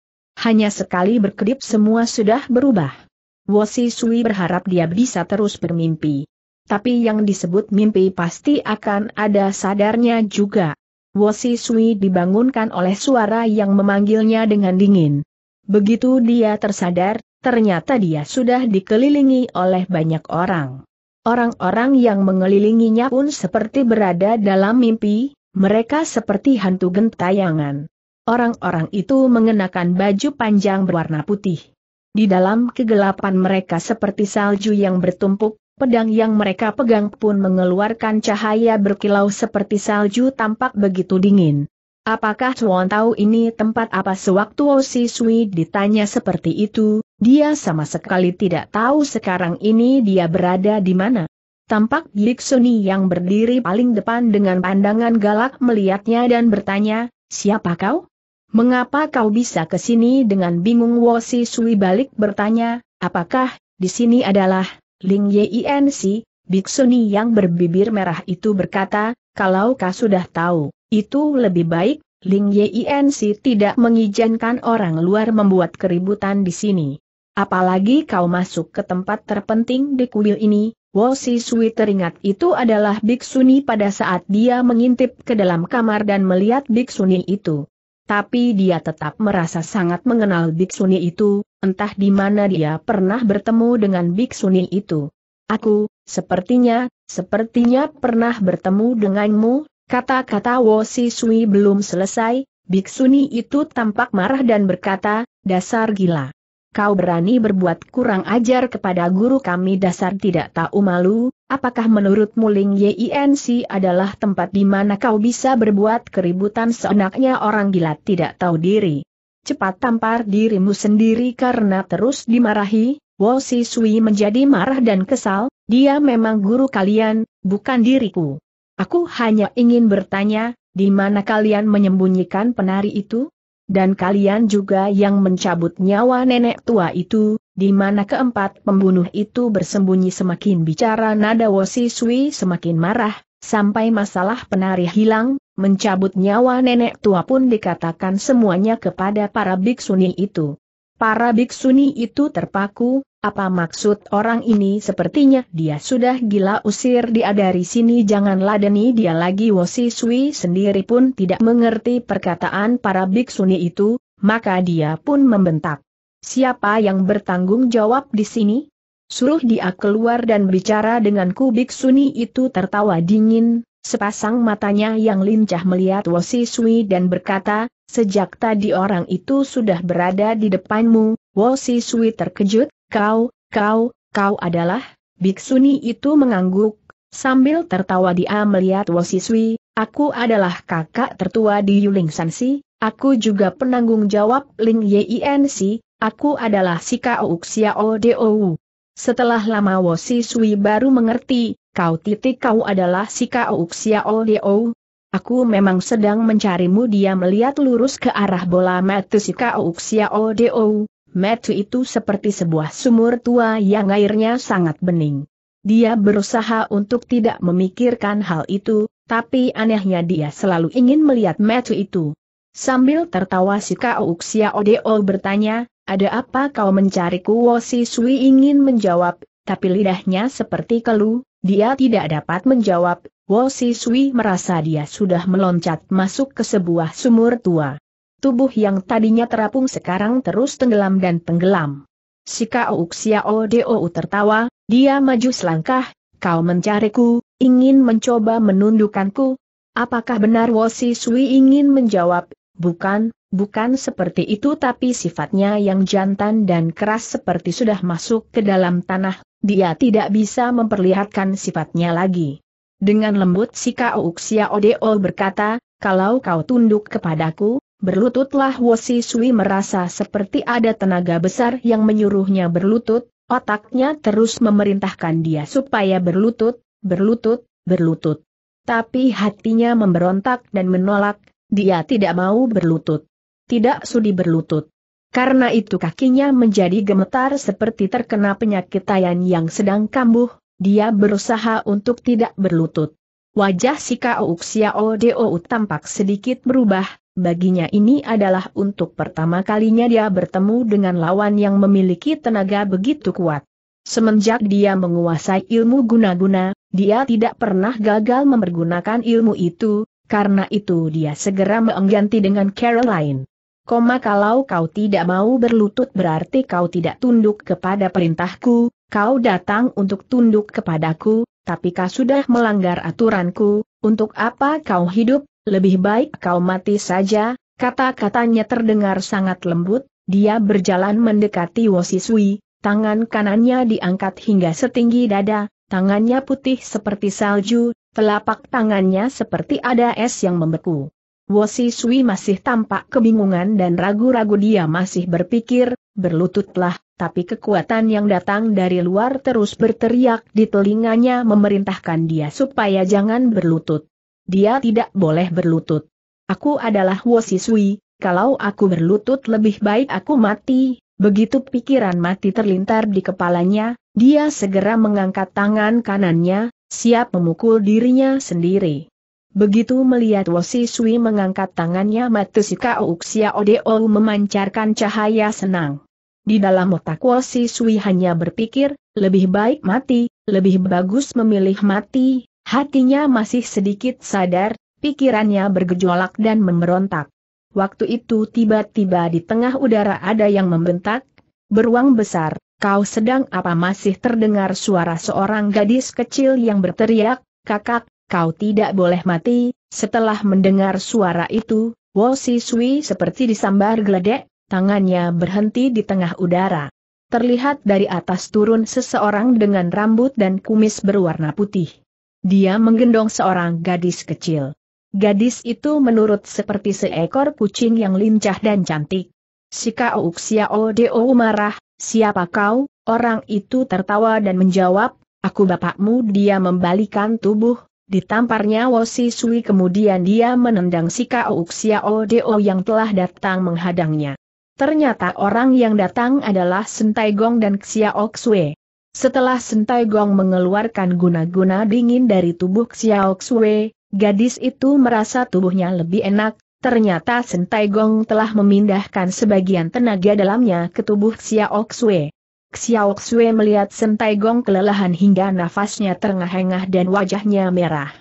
Hanya sekali berkedip semua sudah berubah. Wosi Sui berharap dia bisa terus bermimpi. Tapi yang disebut mimpi pasti akan ada sadarnya juga. Wosi Sui dibangunkan oleh suara yang memanggilnya dengan dingin. Begitu dia tersadar, ternyata dia sudah dikelilingi oleh banyak orang. Orang-orang yang mengelilinginya pun seperti berada dalam mimpi, mereka seperti hantu gentayangan. Orang-orang itu mengenakan baju panjang berwarna putih. Di dalam kegelapan mereka seperti salju yang bertumpuk, pedang yang mereka pegang pun mengeluarkan cahaya berkilau seperti salju tampak begitu dingin. Apakah Chuan tahu ini tempat apa sewaktu Osi Sui ditanya seperti itu, dia sama sekali tidak tahu sekarang ini dia berada di mana. Tampak Suni yang berdiri paling depan dengan pandangan galak melihatnya dan bertanya, siapa kau? Mengapa kau bisa ke sini dengan bingung Wosi Sui balik bertanya, apakah, di sini adalah, Ling Yinc, Biksuni yang berbibir merah itu berkata, kalau kau sudah tahu, itu lebih baik, Ling Yinc tidak mengizinkan orang luar membuat keributan di sini. Apalagi kau masuk ke tempat terpenting di kuil ini, Wosi Sui teringat itu adalah Biksuni pada saat dia mengintip ke dalam kamar dan melihat Biksuni itu tapi dia tetap merasa sangat mengenal Biksuni itu, entah di mana dia pernah bertemu dengan Biksuni itu. Aku, sepertinya, sepertinya pernah bertemu denganmu, kata-kata Wosi Sui belum selesai, Biksuni itu tampak marah dan berkata, dasar gila kau berani berbuat kurang ajar kepada guru kami dasar tidak tahu malu, apakah menurutmu Ling Yinc adalah tempat di mana kau bisa berbuat keributan seenaknya orang gila tidak tahu diri? Cepat tampar dirimu sendiri karena terus dimarahi, Wo Si Sui menjadi marah dan kesal, dia memang guru kalian, bukan diriku. Aku hanya ingin bertanya, di mana kalian menyembunyikan penari itu? dan kalian juga yang mencabut nyawa nenek tua itu, di mana keempat pembunuh itu bersembunyi semakin bicara nada Wosi Sui semakin marah, sampai masalah penari hilang, mencabut nyawa nenek tua pun dikatakan semuanya kepada para biksuni itu. Para biksuni itu terpaku, apa maksud orang ini sepertinya dia sudah gila usir dia dari sini jangan ladeni dia lagi Wosi Sui sendiri pun tidak mengerti perkataan para biksuni itu, maka dia pun membentak. Siapa yang bertanggung jawab di sini? Suruh dia keluar dan bicara denganku biksuni itu tertawa dingin, sepasang matanya yang lincah melihat Wosi Sui dan berkata, Sejak tadi orang itu sudah berada di depanmu, Wosi Sui terkejut, kau, kau, kau adalah, Biksuni itu mengangguk, sambil tertawa dia melihat Wosiswi, aku adalah kakak tertua di Yuling Sansi, aku juga penanggung jawab Ling Yinc, aku adalah Sika Ouksia Odou. Setelah lama Wosiswi baru mengerti, kau titik kau adalah Sika Ouksia Odou. Aku memang sedang mencarimu dia melihat lurus ke arah bola mata Sika Ouksia Odou, Metu itu seperti sebuah sumur tua yang airnya sangat bening. Dia berusaha untuk tidak memikirkan hal itu, tapi anehnya dia selalu ingin melihat Metu itu. Sambil tertawa si Kau Odeol Odeo bertanya, ada apa kau mencariku Wosi Sui ingin menjawab, tapi lidahnya seperti kelu, dia tidak dapat menjawab, Wosi Sui merasa dia sudah meloncat masuk ke sebuah sumur tua. Tubuh yang tadinya terapung sekarang terus tenggelam dan tenggelam. Si Kaouk Dou tertawa, dia maju selangkah, kau mencariku, ingin mencoba menundukanku? Apakah benar Wosi Sui ingin menjawab, bukan, bukan seperti itu tapi sifatnya yang jantan dan keras seperti sudah masuk ke dalam tanah, dia tidak bisa memperlihatkan sifatnya lagi. Dengan lembut si Kaouk Xiao berkata, kalau kau tunduk kepadaku, Berlututlah Wosi Sui merasa seperti ada tenaga besar yang menyuruhnya berlutut, otaknya terus memerintahkan dia supaya berlutut, berlutut, berlutut. Tapi hatinya memberontak dan menolak, dia tidak mau berlutut. Tidak sudi berlutut. Karena itu kakinya menjadi gemetar seperti terkena penyakit tayan yang sedang kambuh, dia berusaha untuk tidak berlutut. Wajah si Kao Xiao Dou tampak sedikit berubah, baginya ini adalah untuk pertama kalinya dia bertemu dengan lawan yang memiliki tenaga begitu kuat. Semenjak dia menguasai ilmu guna-guna, dia tidak pernah gagal mempergunakan ilmu itu, karena itu dia segera mengganti dengan Caroline. Koma kalau kau tidak mau berlutut berarti kau tidak tunduk kepada perintahku, kau datang untuk tunduk kepadaku, tapi kau sudah melanggar aturanku, untuk apa kau hidup, lebih baik kau mati saja, kata-katanya terdengar sangat lembut, dia berjalan mendekati Wosisui, tangan kanannya diangkat hingga setinggi dada, tangannya putih seperti salju, telapak tangannya seperti ada es yang membeku. Wosi Sui masih tampak kebingungan dan ragu-ragu dia masih berpikir, berlututlah, tapi kekuatan yang datang dari luar terus berteriak di telinganya memerintahkan dia supaya jangan berlutut dia tidak boleh berlutut. Aku adalah Wosisui. kalau aku berlutut lebih baik aku mati, begitu pikiran mati terlintar di kepalanya, dia segera mengangkat tangan kanannya, siap memukul dirinya sendiri. Begitu melihat Wosi mengangkat tangannya Matusika Uksia Odeo memancarkan cahaya senang. Di dalam otak Wosi hanya berpikir, lebih baik mati, lebih bagus memilih mati, Hatinya masih sedikit sadar, pikirannya bergejolak dan memberontak. Waktu itu tiba-tiba di tengah udara ada yang membentak, beruang besar, kau sedang apa masih terdengar suara seorang gadis kecil yang berteriak, kakak, kau tidak boleh mati, setelah mendengar suara itu, Wo Sui seperti disambar geledek, tangannya berhenti di tengah udara. Terlihat dari atas turun seseorang dengan rambut dan kumis berwarna putih dia menggendong seorang gadis kecil. Gadis itu menurut seperti seekor kucing yang lincah dan cantik. Si Kao Xiao Deo marah, siapa kau? Orang itu tertawa dan menjawab, aku bapakmu dia membalikan tubuh, ditamparnya Wosi Sui kemudian dia menendang si Kao Xiao Deo yang telah datang menghadangnya. Ternyata orang yang datang adalah Sentai Gong dan Xiao Xue. Setelah Sentai Gong mengeluarkan guna-guna dingin dari tubuh Xiao Xue, gadis itu merasa tubuhnya lebih enak, ternyata Sentai Gong telah memindahkan sebagian tenaga dalamnya ke tubuh Xiao Xue. Xiao Xue melihat Sentai Gong kelelahan hingga nafasnya terengah-engah dan wajahnya merah.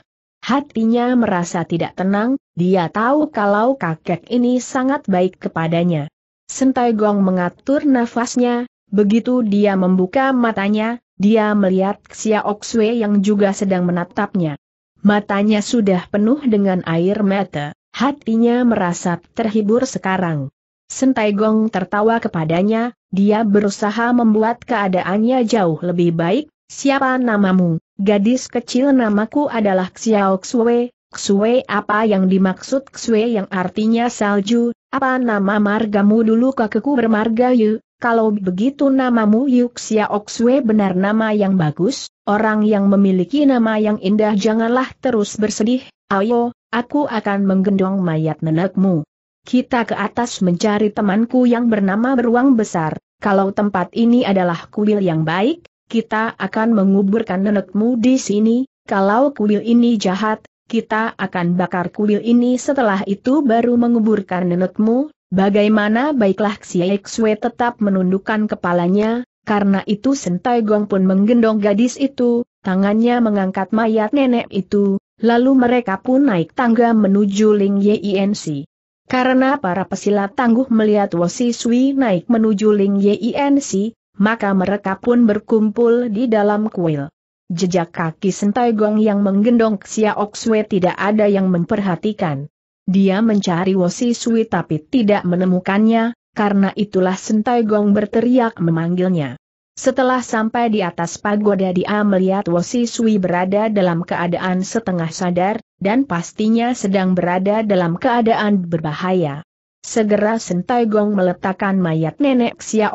Hatinya merasa tidak tenang, dia tahu kalau kakek ini sangat baik kepadanya. Sentai Gong mengatur nafasnya, Begitu dia membuka matanya, dia melihat Xiao Xue yang juga sedang menatapnya. Matanya sudah penuh dengan air mata, hatinya merasa terhibur sekarang. Sentai Gong tertawa kepadanya, dia berusaha membuat keadaannya jauh lebih baik, siapa namamu, gadis kecil namaku adalah Xiao Xue, Xue apa yang dimaksud Xue yang artinya salju, apa nama margamu dulu kakekku bermarga Yu, kalau begitu namamu Yuxia Oksue benar nama yang bagus, orang yang memiliki nama yang indah janganlah terus bersedih, ayo, aku akan menggendong mayat nenekmu. Kita ke atas mencari temanku yang bernama Beruang Besar, kalau tempat ini adalah kuil yang baik, kita akan menguburkan nenekmu di sini, kalau kuil ini jahat, kita akan bakar kuil ini setelah itu baru menguburkan nenekmu, Bagaimana baiklah Xue tetap menundukkan kepalanya, karena itu Sentai Gong pun menggendong gadis itu, tangannya mengangkat mayat nenek itu, lalu mereka pun naik tangga menuju Ling Yinc. Karena para pesilat tangguh melihat Wasi Sui naik menuju Ling Yinc, maka mereka pun berkumpul di dalam kuil. Jejak kaki Sentai Gong yang menggendong Xia Xue tidak ada yang memperhatikan. Dia mencari Wosi Sui tapi tidak menemukannya, karena itulah Sentai Gong berteriak memanggilnya. Setelah sampai di atas pagoda dia melihat Wosi Sui berada dalam keadaan setengah sadar, dan pastinya sedang berada dalam keadaan berbahaya. Segera Sentai Gong meletakkan mayat nenek Xia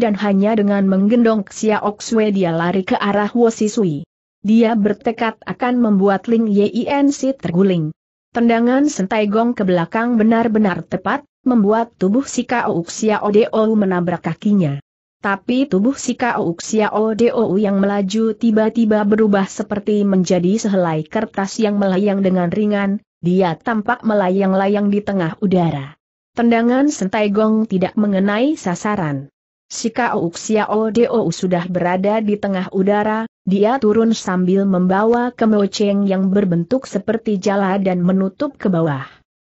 dan hanya dengan menggendong Xia dia lari ke arah Wosi Sui. Dia bertekad akan membuat Ling Yinc terguling. Tendangan sentai gong ke belakang benar-benar tepat, membuat tubuh si Kauxia Odeou menabrak kakinya. Tapi tubuh si Kauxia Odeou yang melaju tiba-tiba berubah seperti menjadi sehelai kertas yang melayang dengan ringan, dia tampak melayang-layang di tengah udara. Tendangan sentai gong tidak mengenai sasaran. Si Kauxia Odeou sudah berada di tengah udara, dia turun sambil membawa kemoceng yang berbentuk seperti jala dan menutup ke bawah.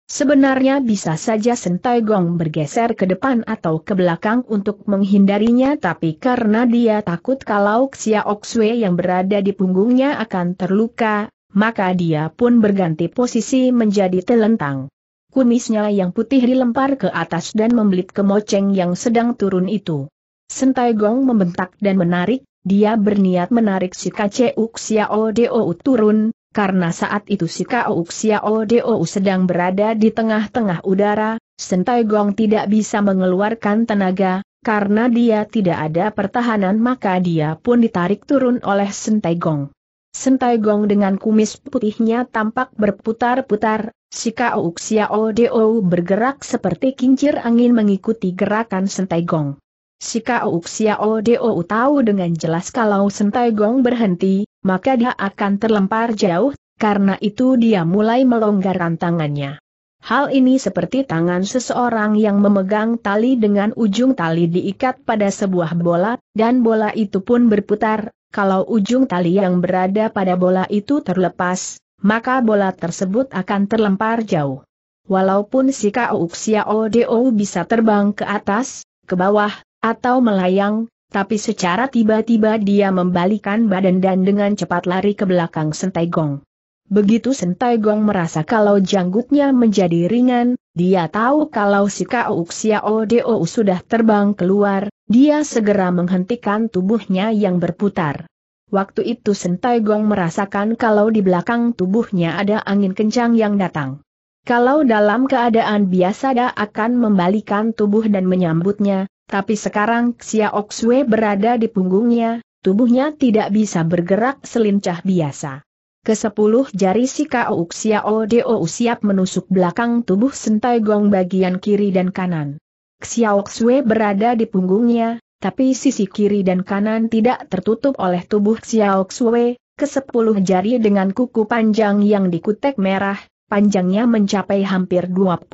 Sebenarnya bisa saja Sentai Gong bergeser ke depan atau ke belakang untuk menghindarinya tapi karena dia takut kalau Xia Oksue yang berada di punggungnya akan terluka, maka dia pun berganti posisi menjadi telentang. Kumisnya yang putih dilempar ke atas dan membelit kemoceng yang sedang turun itu. Sentai Gong membentak dan menarik, dia berniat menarik si KCU Xiao Dou turun, karena saat itu si Kao Xiao Dou sedang berada di tengah-tengah udara, Sentai Gong tidak bisa mengeluarkan tenaga, karena dia tidak ada pertahanan maka dia pun ditarik turun oleh Sentai Gong. Sentai Gong dengan kumis putihnya tampak berputar-putar, si Kao Xiao Dou bergerak seperti kincir angin mengikuti gerakan Sentai Gong. Si Kao Xiao Dou tahu dengan jelas kalau Sentai Gong berhenti, maka dia akan terlempar jauh, karena itu dia mulai melonggarkan tangannya. Hal ini seperti tangan seseorang yang memegang tali dengan ujung tali diikat pada sebuah bola, dan bola itu pun berputar. Kalau ujung tali yang berada pada bola itu terlepas, maka bola tersebut akan terlempar jauh. Walaupun si Kauksiao Do bisa terbang ke atas, ke bawah, atau melayang, tapi secara tiba-tiba dia membalikan badan dan dengan cepat lari ke belakang Sentai Gong. Begitu Sentai Gong merasa kalau janggutnya menjadi ringan, dia tahu kalau si Kauk Xiao sudah terbang keluar, dia segera menghentikan tubuhnya yang berputar. Waktu itu Sentai Gong merasakan kalau di belakang tubuhnya ada angin kencang yang datang. Kalau dalam keadaan biasa dia akan membalikan tubuh dan menyambutnya, tapi sekarang Xiao Xue berada di punggungnya, tubuhnya tidak bisa bergerak selincah biasa. Kesepuluh jari si Kao Xiao Deo siap menusuk belakang tubuh Sentai Gong bagian kiri dan kanan. Xiao Xue berada di punggungnya, tapi sisi kiri dan kanan tidak tertutup oleh tubuh Xiao Xue, kesepuluh jari dengan kuku panjang yang dikutek merah, panjangnya mencapai hampir 25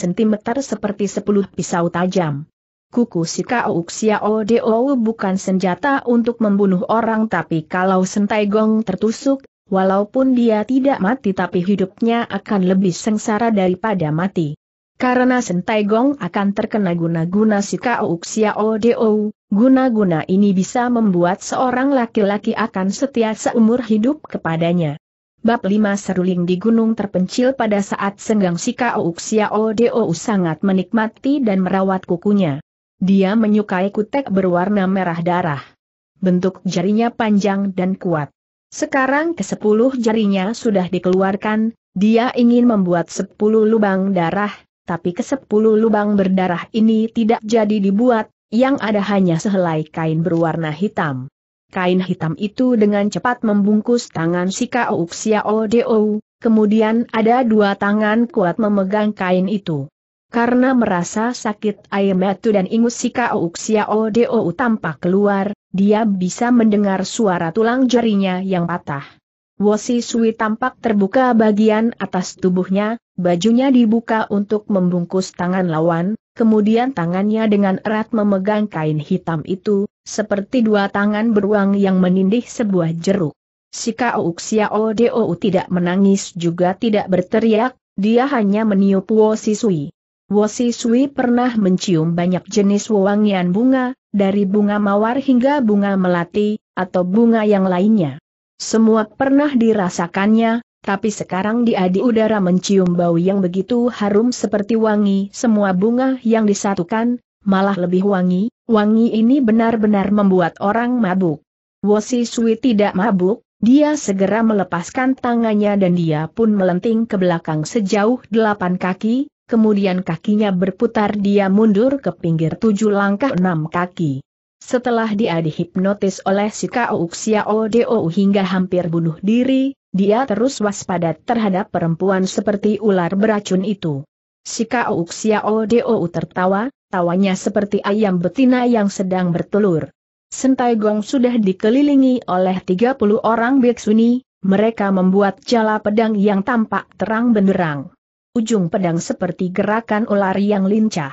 cm seperti 10 pisau tajam. Kuku Sika Uxia Odeo bukan senjata untuk membunuh orang tapi kalau sentai gong tertusuk, walaupun dia tidak mati tapi hidupnya akan lebih sengsara daripada mati. Karena sentai gong akan terkena guna-guna Sika Uxia Odeo, guna-guna ini bisa membuat seorang laki-laki akan setia seumur hidup kepadanya. Bab 5 Seruling di Gunung Terpencil pada saat senggang Sika Uxia Odeo sangat menikmati dan merawat kukunya. Dia menyukai kutek berwarna merah darah. Bentuk jarinya panjang dan kuat. Sekarang ke sepuluh jarinya sudah dikeluarkan, dia ingin membuat sepuluh lubang darah, tapi ke sepuluh lubang berdarah ini tidak jadi dibuat, yang ada hanya sehelai kain berwarna hitam. Kain hitam itu dengan cepat membungkus tangan si Kao Xiao kemudian ada dua tangan kuat memegang kain itu. Karena merasa sakit Aimetu dan Ingus Sika Ouksia Odeo tampak keluar, dia bisa mendengar suara tulang jarinya yang patah. Wosi Sui tampak terbuka bagian atas tubuhnya, bajunya dibuka untuk membungkus tangan lawan, kemudian tangannya dengan erat memegang kain hitam itu, seperti dua tangan beruang yang menindih sebuah jeruk. Sika Ouksia Odeo tidak menangis juga tidak berteriak, dia hanya meniup Wosi Sui. Wosi Sui pernah mencium banyak jenis wewangian bunga, dari bunga mawar hingga bunga melati, atau bunga yang lainnya. Semua pernah dirasakannya, tapi sekarang dia di udara mencium bau yang begitu harum seperti wangi semua bunga yang disatukan, malah lebih wangi, wangi ini benar-benar membuat orang mabuk. Wosi Sui tidak mabuk, dia segera melepaskan tangannya dan dia pun melenting ke belakang sejauh delapan kaki, kemudian kakinya berputar dia mundur ke pinggir tujuh langkah enam kaki. Setelah dia dihipnotis oleh si Kao Xiao hingga hampir bunuh diri, dia terus waspada terhadap perempuan seperti ular beracun itu. Si Kao Xiao Deo tertawa, tawanya seperti ayam betina yang sedang bertelur. Sentai Gong sudah dikelilingi oleh 30 orang biksuni, mereka membuat jala pedang yang tampak terang benderang ujung pedang seperti gerakan ular yang lincah.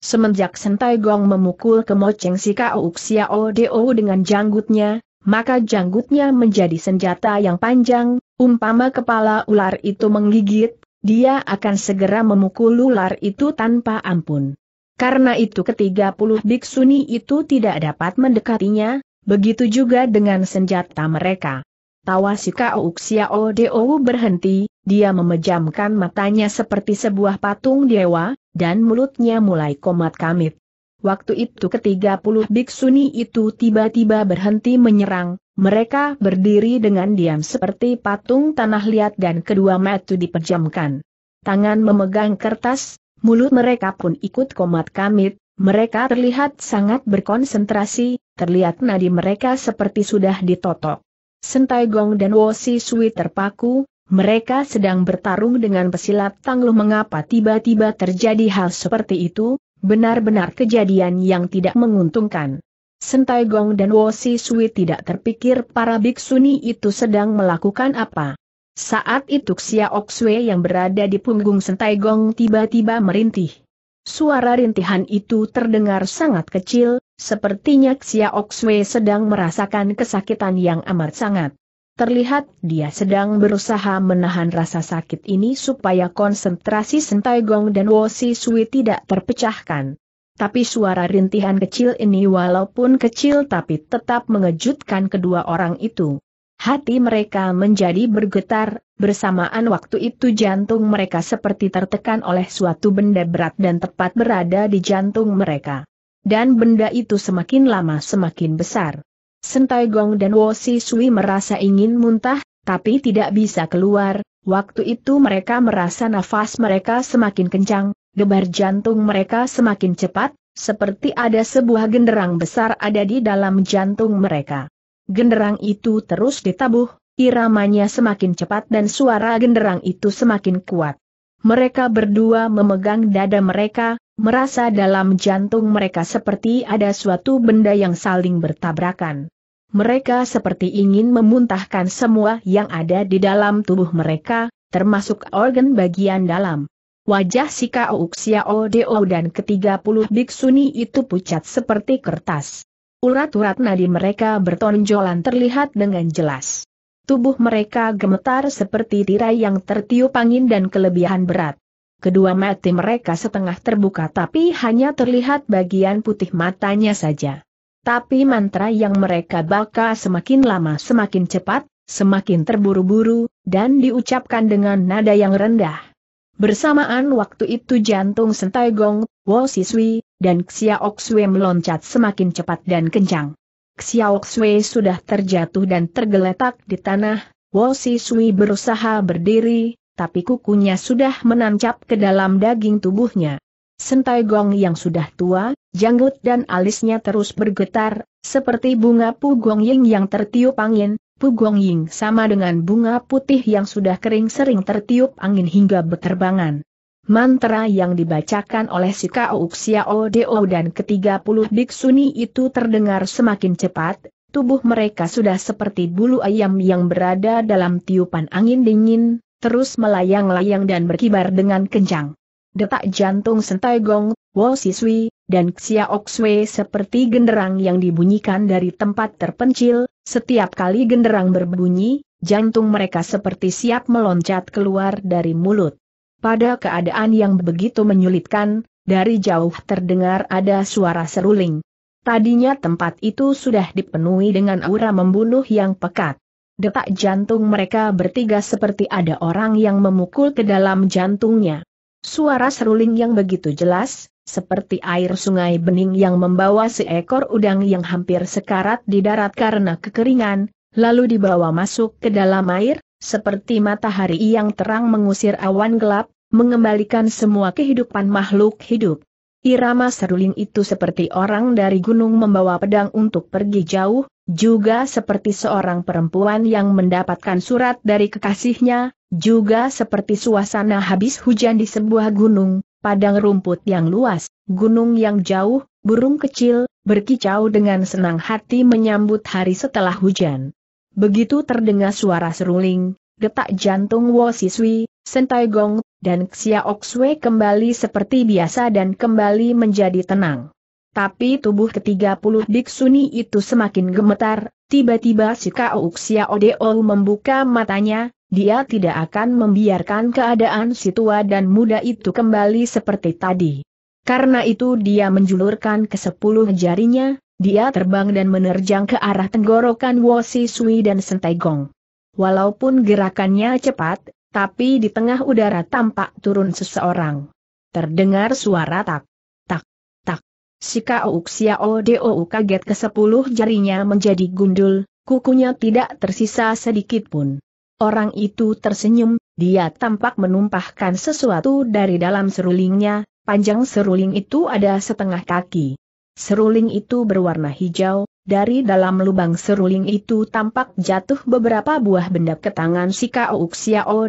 Semenjak Sentai Gong memukul kemoceng si Kauksia Xiao dengan janggutnya, maka janggutnya menjadi senjata yang panjang, umpama kepala ular itu menggigit, dia akan segera memukul ular itu tanpa ampun. Karena itu ketiga puluh biksuni itu tidak dapat mendekatinya, begitu juga dengan senjata mereka. Tawa si Kao Xiao berhenti, dia memejamkan matanya seperti sebuah patung dewa, dan mulutnya mulai komat kamit. Waktu itu ketiga puluh biksuni itu tiba-tiba berhenti menyerang, mereka berdiri dengan diam seperti patung tanah liat dan kedua mata dipejamkan. Tangan memegang kertas, mulut mereka pun ikut komat kamit, mereka terlihat sangat berkonsentrasi, terlihat nadi mereka seperti sudah ditotok. Sentai Gong dan Wosi Sui terpaku, mereka sedang bertarung dengan pesilat tangguh mengapa tiba-tiba terjadi hal seperti itu, benar-benar kejadian yang tidak menguntungkan. Sentai Gong dan Wosi Sui tidak terpikir para biksuni itu sedang melakukan apa. Saat itu Xia Oksue yang berada di punggung Sentai Gong tiba-tiba merintih. Suara rintihan itu terdengar sangat kecil, sepertinya Xia Oksue sedang merasakan kesakitan yang amat sangat. Terlihat dia sedang berusaha menahan rasa sakit ini supaya konsentrasi Sentai Gong dan Wosi Sui tidak terpecahkan. Tapi suara rintihan kecil ini walaupun kecil tapi tetap mengejutkan kedua orang itu. Hati mereka menjadi bergetar, bersamaan waktu itu jantung mereka seperti tertekan oleh suatu benda berat dan tepat berada di jantung mereka. Dan benda itu semakin lama semakin besar. Sentai Gong dan Wosi Sui merasa ingin muntah, tapi tidak bisa keluar. Waktu itu mereka merasa nafas mereka semakin kencang, debar jantung mereka semakin cepat, seperti ada sebuah genderang besar ada di dalam jantung mereka. Genderang itu terus ditabuh, iramanya semakin cepat dan suara genderang itu semakin kuat. Mereka berdua memegang dada mereka, merasa dalam jantung mereka seperti ada suatu benda yang saling bertabrakan mereka seperti ingin memuntahkan semua yang ada di dalam tubuh mereka, termasuk organ bagian dalam. Wajah si Kao Xiao Deo dan ketiga puluh biksuni itu pucat seperti kertas. Urat-urat nadi mereka bertonjolan terlihat dengan jelas. Tubuh mereka gemetar seperti tirai yang tertiup angin dan kelebihan berat. Kedua mati mereka setengah terbuka tapi hanya terlihat bagian putih matanya saja. Tapi mantra yang mereka baca semakin lama semakin cepat, semakin terburu-buru, dan diucapkan dengan nada yang rendah. Bersamaan waktu itu jantung Sentai Gong, Wo Sui, dan Xiaoxue meloncat semakin cepat dan kencang. Xiaoxue sudah terjatuh dan tergeletak di tanah, Wo Sui berusaha berdiri, tapi kukunya sudah menancap ke dalam daging tubuhnya. Sentai Gong yang sudah tua, janggut dan alisnya terus bergetar, seperti bunga Pu Gong ying yang tertiup angin, Pu Gong ying sama dengan bunga putih yang sudah kering sering tertiup angin hingga berterbangan. Mantra yang dibacakan oleh si Kao Xiao Deo dan ke-30 biksuni itu terdengar semakin cepat, tubuh mereka sudah seperti bulu ayam yang berada dalam tiupan angin dingin, terus melayang-layang dan berkibar dengan kencang. Detak jantung Sentai Gong, Wo Si Sui, dan Xia oxway seperti genderang yang dibunyikan dari tempat terpencil, setiap kali genderang berbunyi, jantung mereka seperti siap meloncat keluar dari mulut. Pada keadaan yang begitu menyulitkan, dari jauh terdengar ada suara seruling. Tadinya tempat itu sudah dipenuhi dengan aura membunuh yang pekat. Detak jantung mereka bertiga seperti ada orang yang memukul ke dalam jantungnya. Suara seruling yang begitu jelas, seperti air sungai bening yang membawa seekor udang yang hampir sekarat di darat karena kekeringan, lalu dibawa masuk ke dalam air, seperti matahari yang terang mengusir awan gelap, mengembalikan semua kehidupan makhluk hidup. Irama seruling itu seperti orang dari gunung membawa pedang untuk pergi jauh, juga seperti seorang perempuan yang mendapatkan surat dari kekasihnya, juga seperti suasana habis hujan di sebuah gunung, padang rumput yang luas, gunung yang jauh, burung kecil, berkicau dengan senang hati menyambut hari setelah hujan. Begitu terdengar suara seruling, detak jantung Wo Siswi, Sentai Gong, dan xia oxue kembali seperti biasa dan kembali menjadi tenang. Tapi tubuh ke-30 biksuni itu semakin gemetar, tiba-tiba si Kao xia odeol membuka matanya, dia tidak akan membiarkan keadaan si tua dan muda itu kembali seperti tadi. Karena itu dia menjulurkan ke sepuluh jarinya, dia terbang dan menerjang ke arah tenggorokan Wosi Sui dan Sentai Gong. Walaupun gerakannya cepat, tapi di tengah udara tampak turun seseorang. Terdengar suara tak, tak, tak. Si Kauk Xiao Dou kaget ke sepuluh jarinya menjadi gundul, kukunya tidak tersisa sedikit pun. Orang itu tersenyum, dia tampak menumpahkan sesuatu dari dalam serulingnya, panjang seruling itu ada setengah kaki. Seruling itu berwarna hijau, dari dalam lubang seruling itu tampak jatuh beberapa buah benda ke tangan si Kao Xiao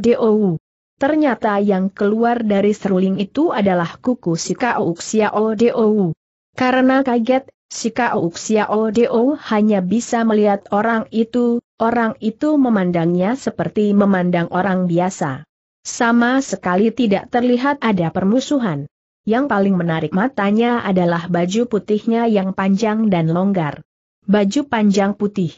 Ternyata yang keluar dari seruling itu adalah kuku si Kao Xiao Karena kaget, si Kao Xiao hanya bisa melihat orang itu, Orang itu memandangnya seperti memandang orang biasa. Sama sekali tidak terlihat ada permusuhan. Yang paling menarik matanya adalah baju putihnya yang panjang dan longgar. Baju panjang putih.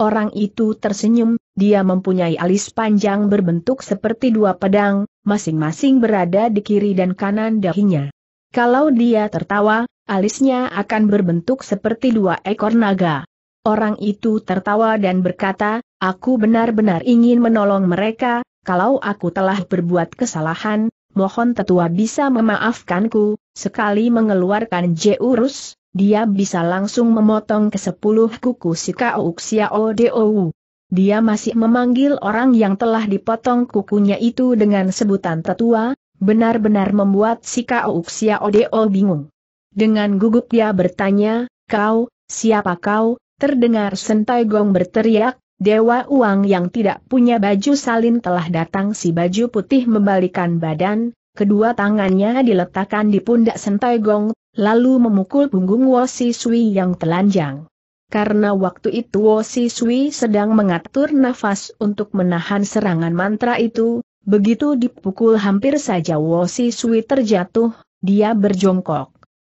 Orang itu tersenyum, dia mempunyai alis panjang berbentuk seperti dua pedang, masing-masing berada di kiri dan kanan dahinya. Kalau dia tertawa, alisnya akan berbentuk seperti dua ekor naga. Orang itu tertawa dan berkata, aku benar-benar ingin menolong mereka, kalau aku telah berbuat kesalahan, mohon tetua bisa memaafkanku, sekali mengeluarkan jeurus, dia bisa langsung memotong ke sepuluh kuku si Kauksiao Dou. Dia masih memanggil orang yang telah dipotong kukunya itu dengan sebutan tetua, benar-benar membuat si Kauksiao Dou bingung. Dengan gugup dia bertanya, kau, siapa kau, Terdengar Sentai Gong berteriak, Dewa Uang yang tidak punya baju salin telah datang si baju putih membalikan badan, kedua tangannya diletakkan di pundak Sentai Gong, lalu memukul punggung Wosi Sui yang telanjang. Karena waktu itu Wosi Sui sedang mengatur nafas untuk menahan serangan mantra itu, begitu dipukul hampir saja Wosi Sui terjatuh, dia berjongkok.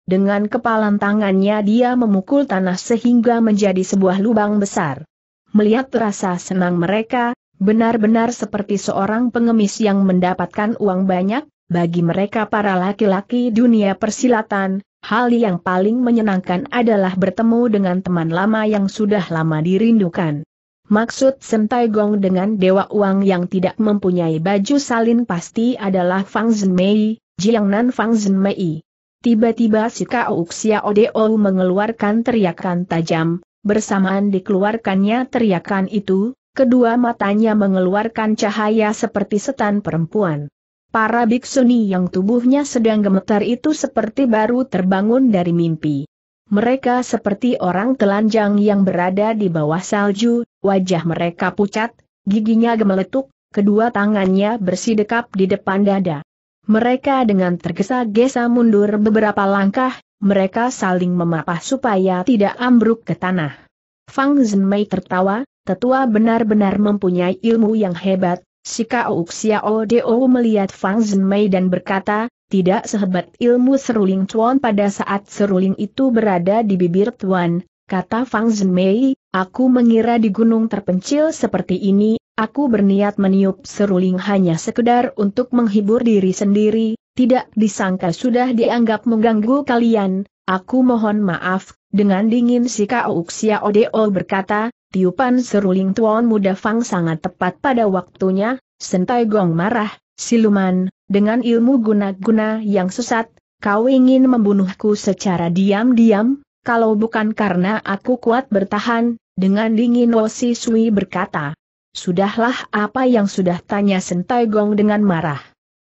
Dengan kepalan tangannya dia memukul tanah sehingga menjadi sebuah lubang besar. Melihat rasa senang mereka, benar-benar seperti seorang pengemis yang mendapatkan uang banyak, bagi mereka para laki-laki dunia persilatan, hal yang paling menyenangkan adalah bertemu dengan teman lama yang sudah lama dirindukan. Maksud Sentai Gong dengan dewa uang yang tidak mempunyai baju salin pasti adalah Fang Zhenmei, Jiangnan Fang Zhenmei. Tiba-tiba si Kauksia Odeo mengeluarkan teriakan tajam, bersamaan dikeluarkannya teriakan itu, kedua matanya mengeluarkan cahaya seperti setan perempuan. Para biksuni yang tubuhnya sedang gemetar itu seperti baru terbangun dari mimpi. Mereka seperti orang telanjang yang berada di bawah salju, wajah mereka pucat, giginya gemeletuk, kedua tangannya bersidekap di depan dada. Mereka dengan tergesa-gesa mundur beberapa langkah, mereka saling memapah supaya tidak ambruk ke tanah. Fang Zhenmei tertawa, tetua benar-benar mempunyai ilmu yang hebat, si Kau Xiao Deo melihat Fang Zhenmei dan berkata, tidak sehebat ilmu seruling Tuan pada saat seruling itu berada di bibir Tuan, kata Fang Zhenmei, aku mengira di gunung terpencil seperti ini Aku berniat meniup seruling hanya sekedar untuk menghibur diri sendiri, tidak disangka sudah dianggap mengganggu kalian, aku mohon maaf, dengan dingin si Kauk Xia Odeo berkata, tiupan seruling tuan muda Fang sangat tepat pada waktunya, Sentai Gong marah, siluman, dengan ilmu guna-guna yang sesat, kau ingin membunuhku secara diam-diam, kalau bukan karena aku kuat bertahan, dengan dingin Si Sui berkata. Sudahlah apa yang sudah tanya Sentai Gong dengan marah.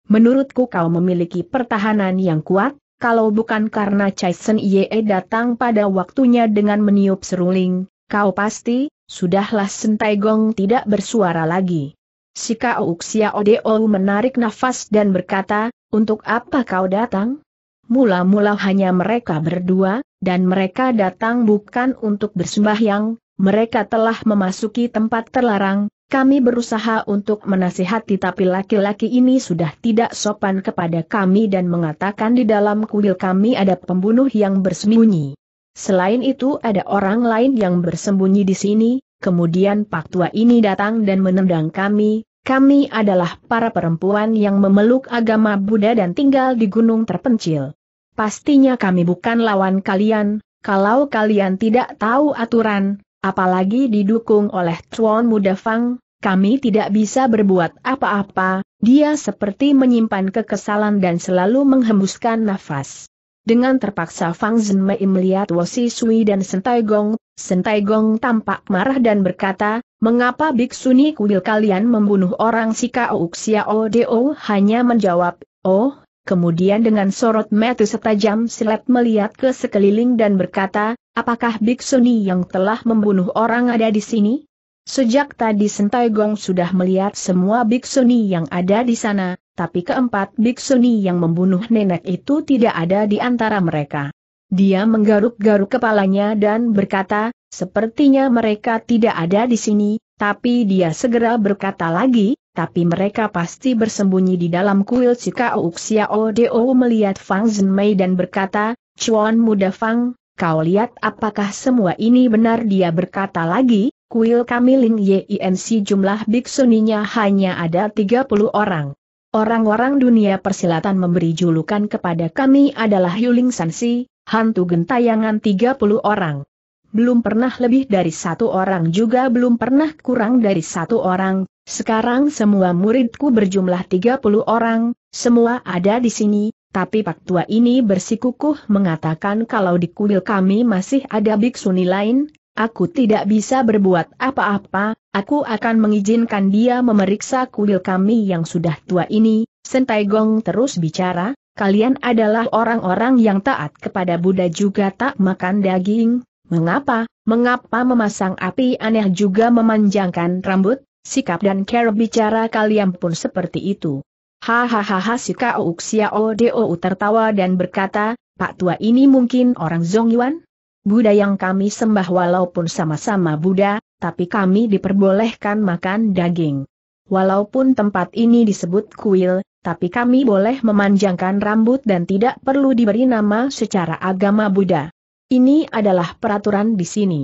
Menurutku kau memiliki pertahanan yang kuat, kalau bukan karena Chai Sen Ye datang pada waktunya dengan meniup seruling, kau pasti, sudahlah Sentai Gong tidak bersuara lagi. Si Uxia Odeo menarik nafas dan berkata, untuk apa kau datang? Mula-mula hanya mereka berdua, dan mereka datang bukan untuk bersembahyang, mereka telah memasuki tempat terlarang, kami berusaha untuk menasihati tapi laki-laki ini sudah tidak sopan kepada kami dan mengatakan di dalam kuil kami ada pembunuh yang bersembunyi. Selain itu ada orang lain yang bersembunyi di sini, kemudian Pak Tua ini datang dan menendang kami, kami adalah para perempuan yang memeluk agama Buddha dan tinggal di gunung terpencil. Pastinya kami bukan lawan kalian, kalau kalian tidak tahu aturan, apalagi didukung oleh Tuan Muda Fang, kami tidak bisa berbuat apa-apa, dia seperti menyimpan kekesalan dan selalu menghembuskan nafas. Dengan terpaksa Fang Zhenmei melihat Wosi Sui dan Sentai Gong, Sentai Gong tampak marah dan berkata, mengapa Biksuni kuil kalian membunuh orang si Kao Xiao hanya menjawab, oh, kemudian dengan sorot mata setajam silet melihat ke sekeliling dan berkata, apakah Biksuni yang telah membunuh orang ada di sini? Sejak tadi Sentai Gong sudah melihat semua Biksuni yang ada di sana, tapi keempat Biksuni yang membunuh nenek itu tidak ada di antara mereka. Dia menggaruk-garuk kepalanya dan berkata, sepertinya mereka tidak ada di sini, tapi dia segera berkata lagi, tapi mereka pasti bersembunyi di dalam kuil Cikau Xiao Deo melihat Fang Zhenmei dan berkata, Chuan muda Fang, kau lihat apakah semua ini benar dia berkata lagi, kuil kami Ling Yinc jumlah biksuninya hanya ada 30 orang. Orang-orang dunia persilatan memberi julukan kepada kami adalah Yuling Sansi, hantu gentayangan 30 orang belum pernah lebih dari satu orang juga belum pernah kurang dari satu orang, sekarang semua muridku berjumlah 30 orang, semua ada di sini, tapi Pak Tua ini bersikukuh mengatakan kalau di kuil kami masih ada biksuni lain, aku tidak bisa berbuat apa-apa, aku akan mengizinkan dia memeriksa kuil kami yang sudah tua ini, Sentai Gong terus bicara, kalian adalah orang-orang yang taat kepada Buddha juga tak makan daging, Mengapa, mengapa memasang api aneh juga memanjangkan rambut, sikap dan cara bicara kalian pun seperti itu. Hahaha si Kao Xiao Dou tertawa dan berkata, Pak Tua ini mungkin orang Zongyuan? Buddha yang kami sembah walaupun sama-sama Buddha, tapi kami diperbolehkan makan daging. Walaupun tempat ini disebut kuil, tapi kami boleh memanjangkan rambut dan tidak perlu diberi nama secara agama Buddha. Ini adalah peraturan di sini.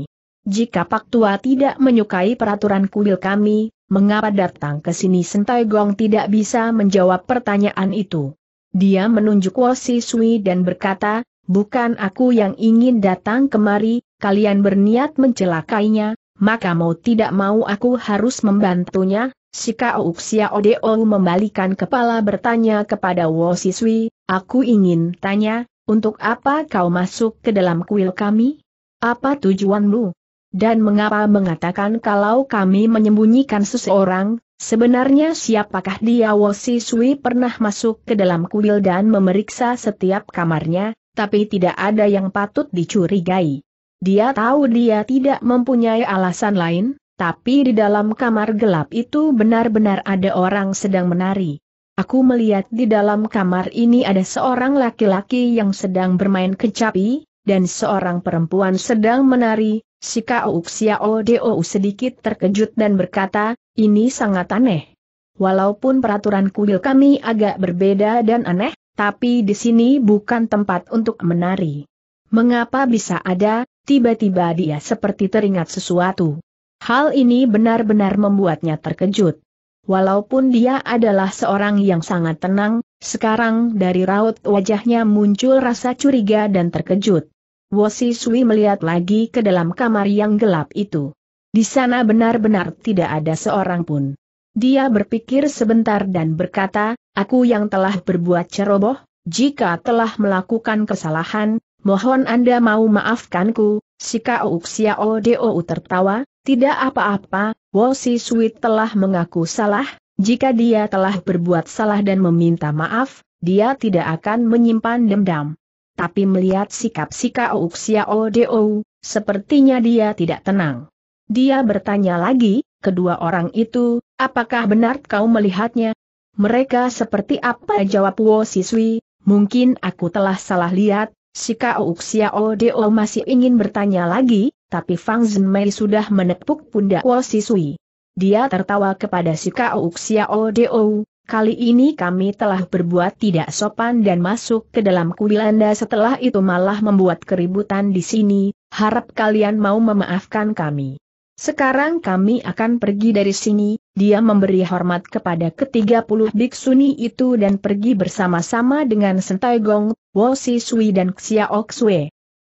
Jika Pak Tua tidak menyukai peraturan kuil kami, mengapa datang ke sini Sentai Gong tidak bisa menjawab pertanyaan itu. Dia menunjuk Wosi Sui dan berkata, bukan aku yang ingin datang kemari, kalian berniat mencelakainya, maka mau tidak mau aku harus membantunya. Si Uksia Odeo membalikan kepala bertanya kepada Wosi Sui, aku ingin tanya, untuk apa kau masuk ke dalam kuil kami? Apa tujuanmu? Dan mengapa mengatakan kalau kami menyembunyikan seseorang, sebenarnya siapakah dia Wosi Sui pernah masuk ke dalam kuil dan memeriksa setiap kamarnya, tapi tidak ada yang patut dicurigai. Dia tahu dia tidak mempunyai alasan lain, tapi di dalam kamar gelap itu benar-benar ada orang sedang menari. Aku melihat di dalam kamar ini ada seorang laki-laki yang sedang bermain kecapi, dan seorang perempuan sedang menari, si Kao Xiao Dou sedikit terkejut dan berkata, ini sangat aneh. Walaupun peraturan kuil kami agak berbeda dan aneh, tapi di sini bukan tempat untuk menari. Mengapa bisa ada, tiba-tiba dia seperti teringat sesuatu. Hal ini benar-benar membuatnya terkejut. Walaupun dia adalah seorang yang sangat tenang, sekarang dari raut wajahnya muncul rasa curiga dan terkejut. Wosi Sui melihat lagi ke dalam kamar yang gelap itu. Di sana benar-benar tidak ada seorang pun. Dia berpikir sebentar dan berkata, aku yang telah berbuat ceroboh, jika telah melakukan kesalahan, mohon Anda mau maafkanku, si Kao Xiao Dou tertawa, tidak apa-apa, Wosi Sui telah mengaku salah, jika dia telah berbuat salah dan meminta maaf, dia tidak akan menyimpan dendam. Tapi melihat sikap Sika Ouxia Odeo, sepertinya dia tidak tenang. Dia bertanya lagi, kedua orang itu, apakah benar kau melihatnya? Mereka seperti apa jawab Wosi Sui, mungkin aku telah salah lihat, Sika Ouxia Odeo masih ingin bertanya lagi, tapi Fang Zhenmei sudah menepuk pundak Wo Sisui. Dia tertawa kepada si Kao Xiao Deo, kali ini kami telah berbuat tidak sopan dan masuk ke dalam kuil Anda setelah itu malah membuat keributan di sini, harap kalian mau memaafkan kami. Sekarang kami akan pergi dari sini, dia memberi hormat kepada ketiga puluh biksuni itu dan pergi bersama-sama dengan Sentai Gong, Wo Sisui dan Xiao Xue.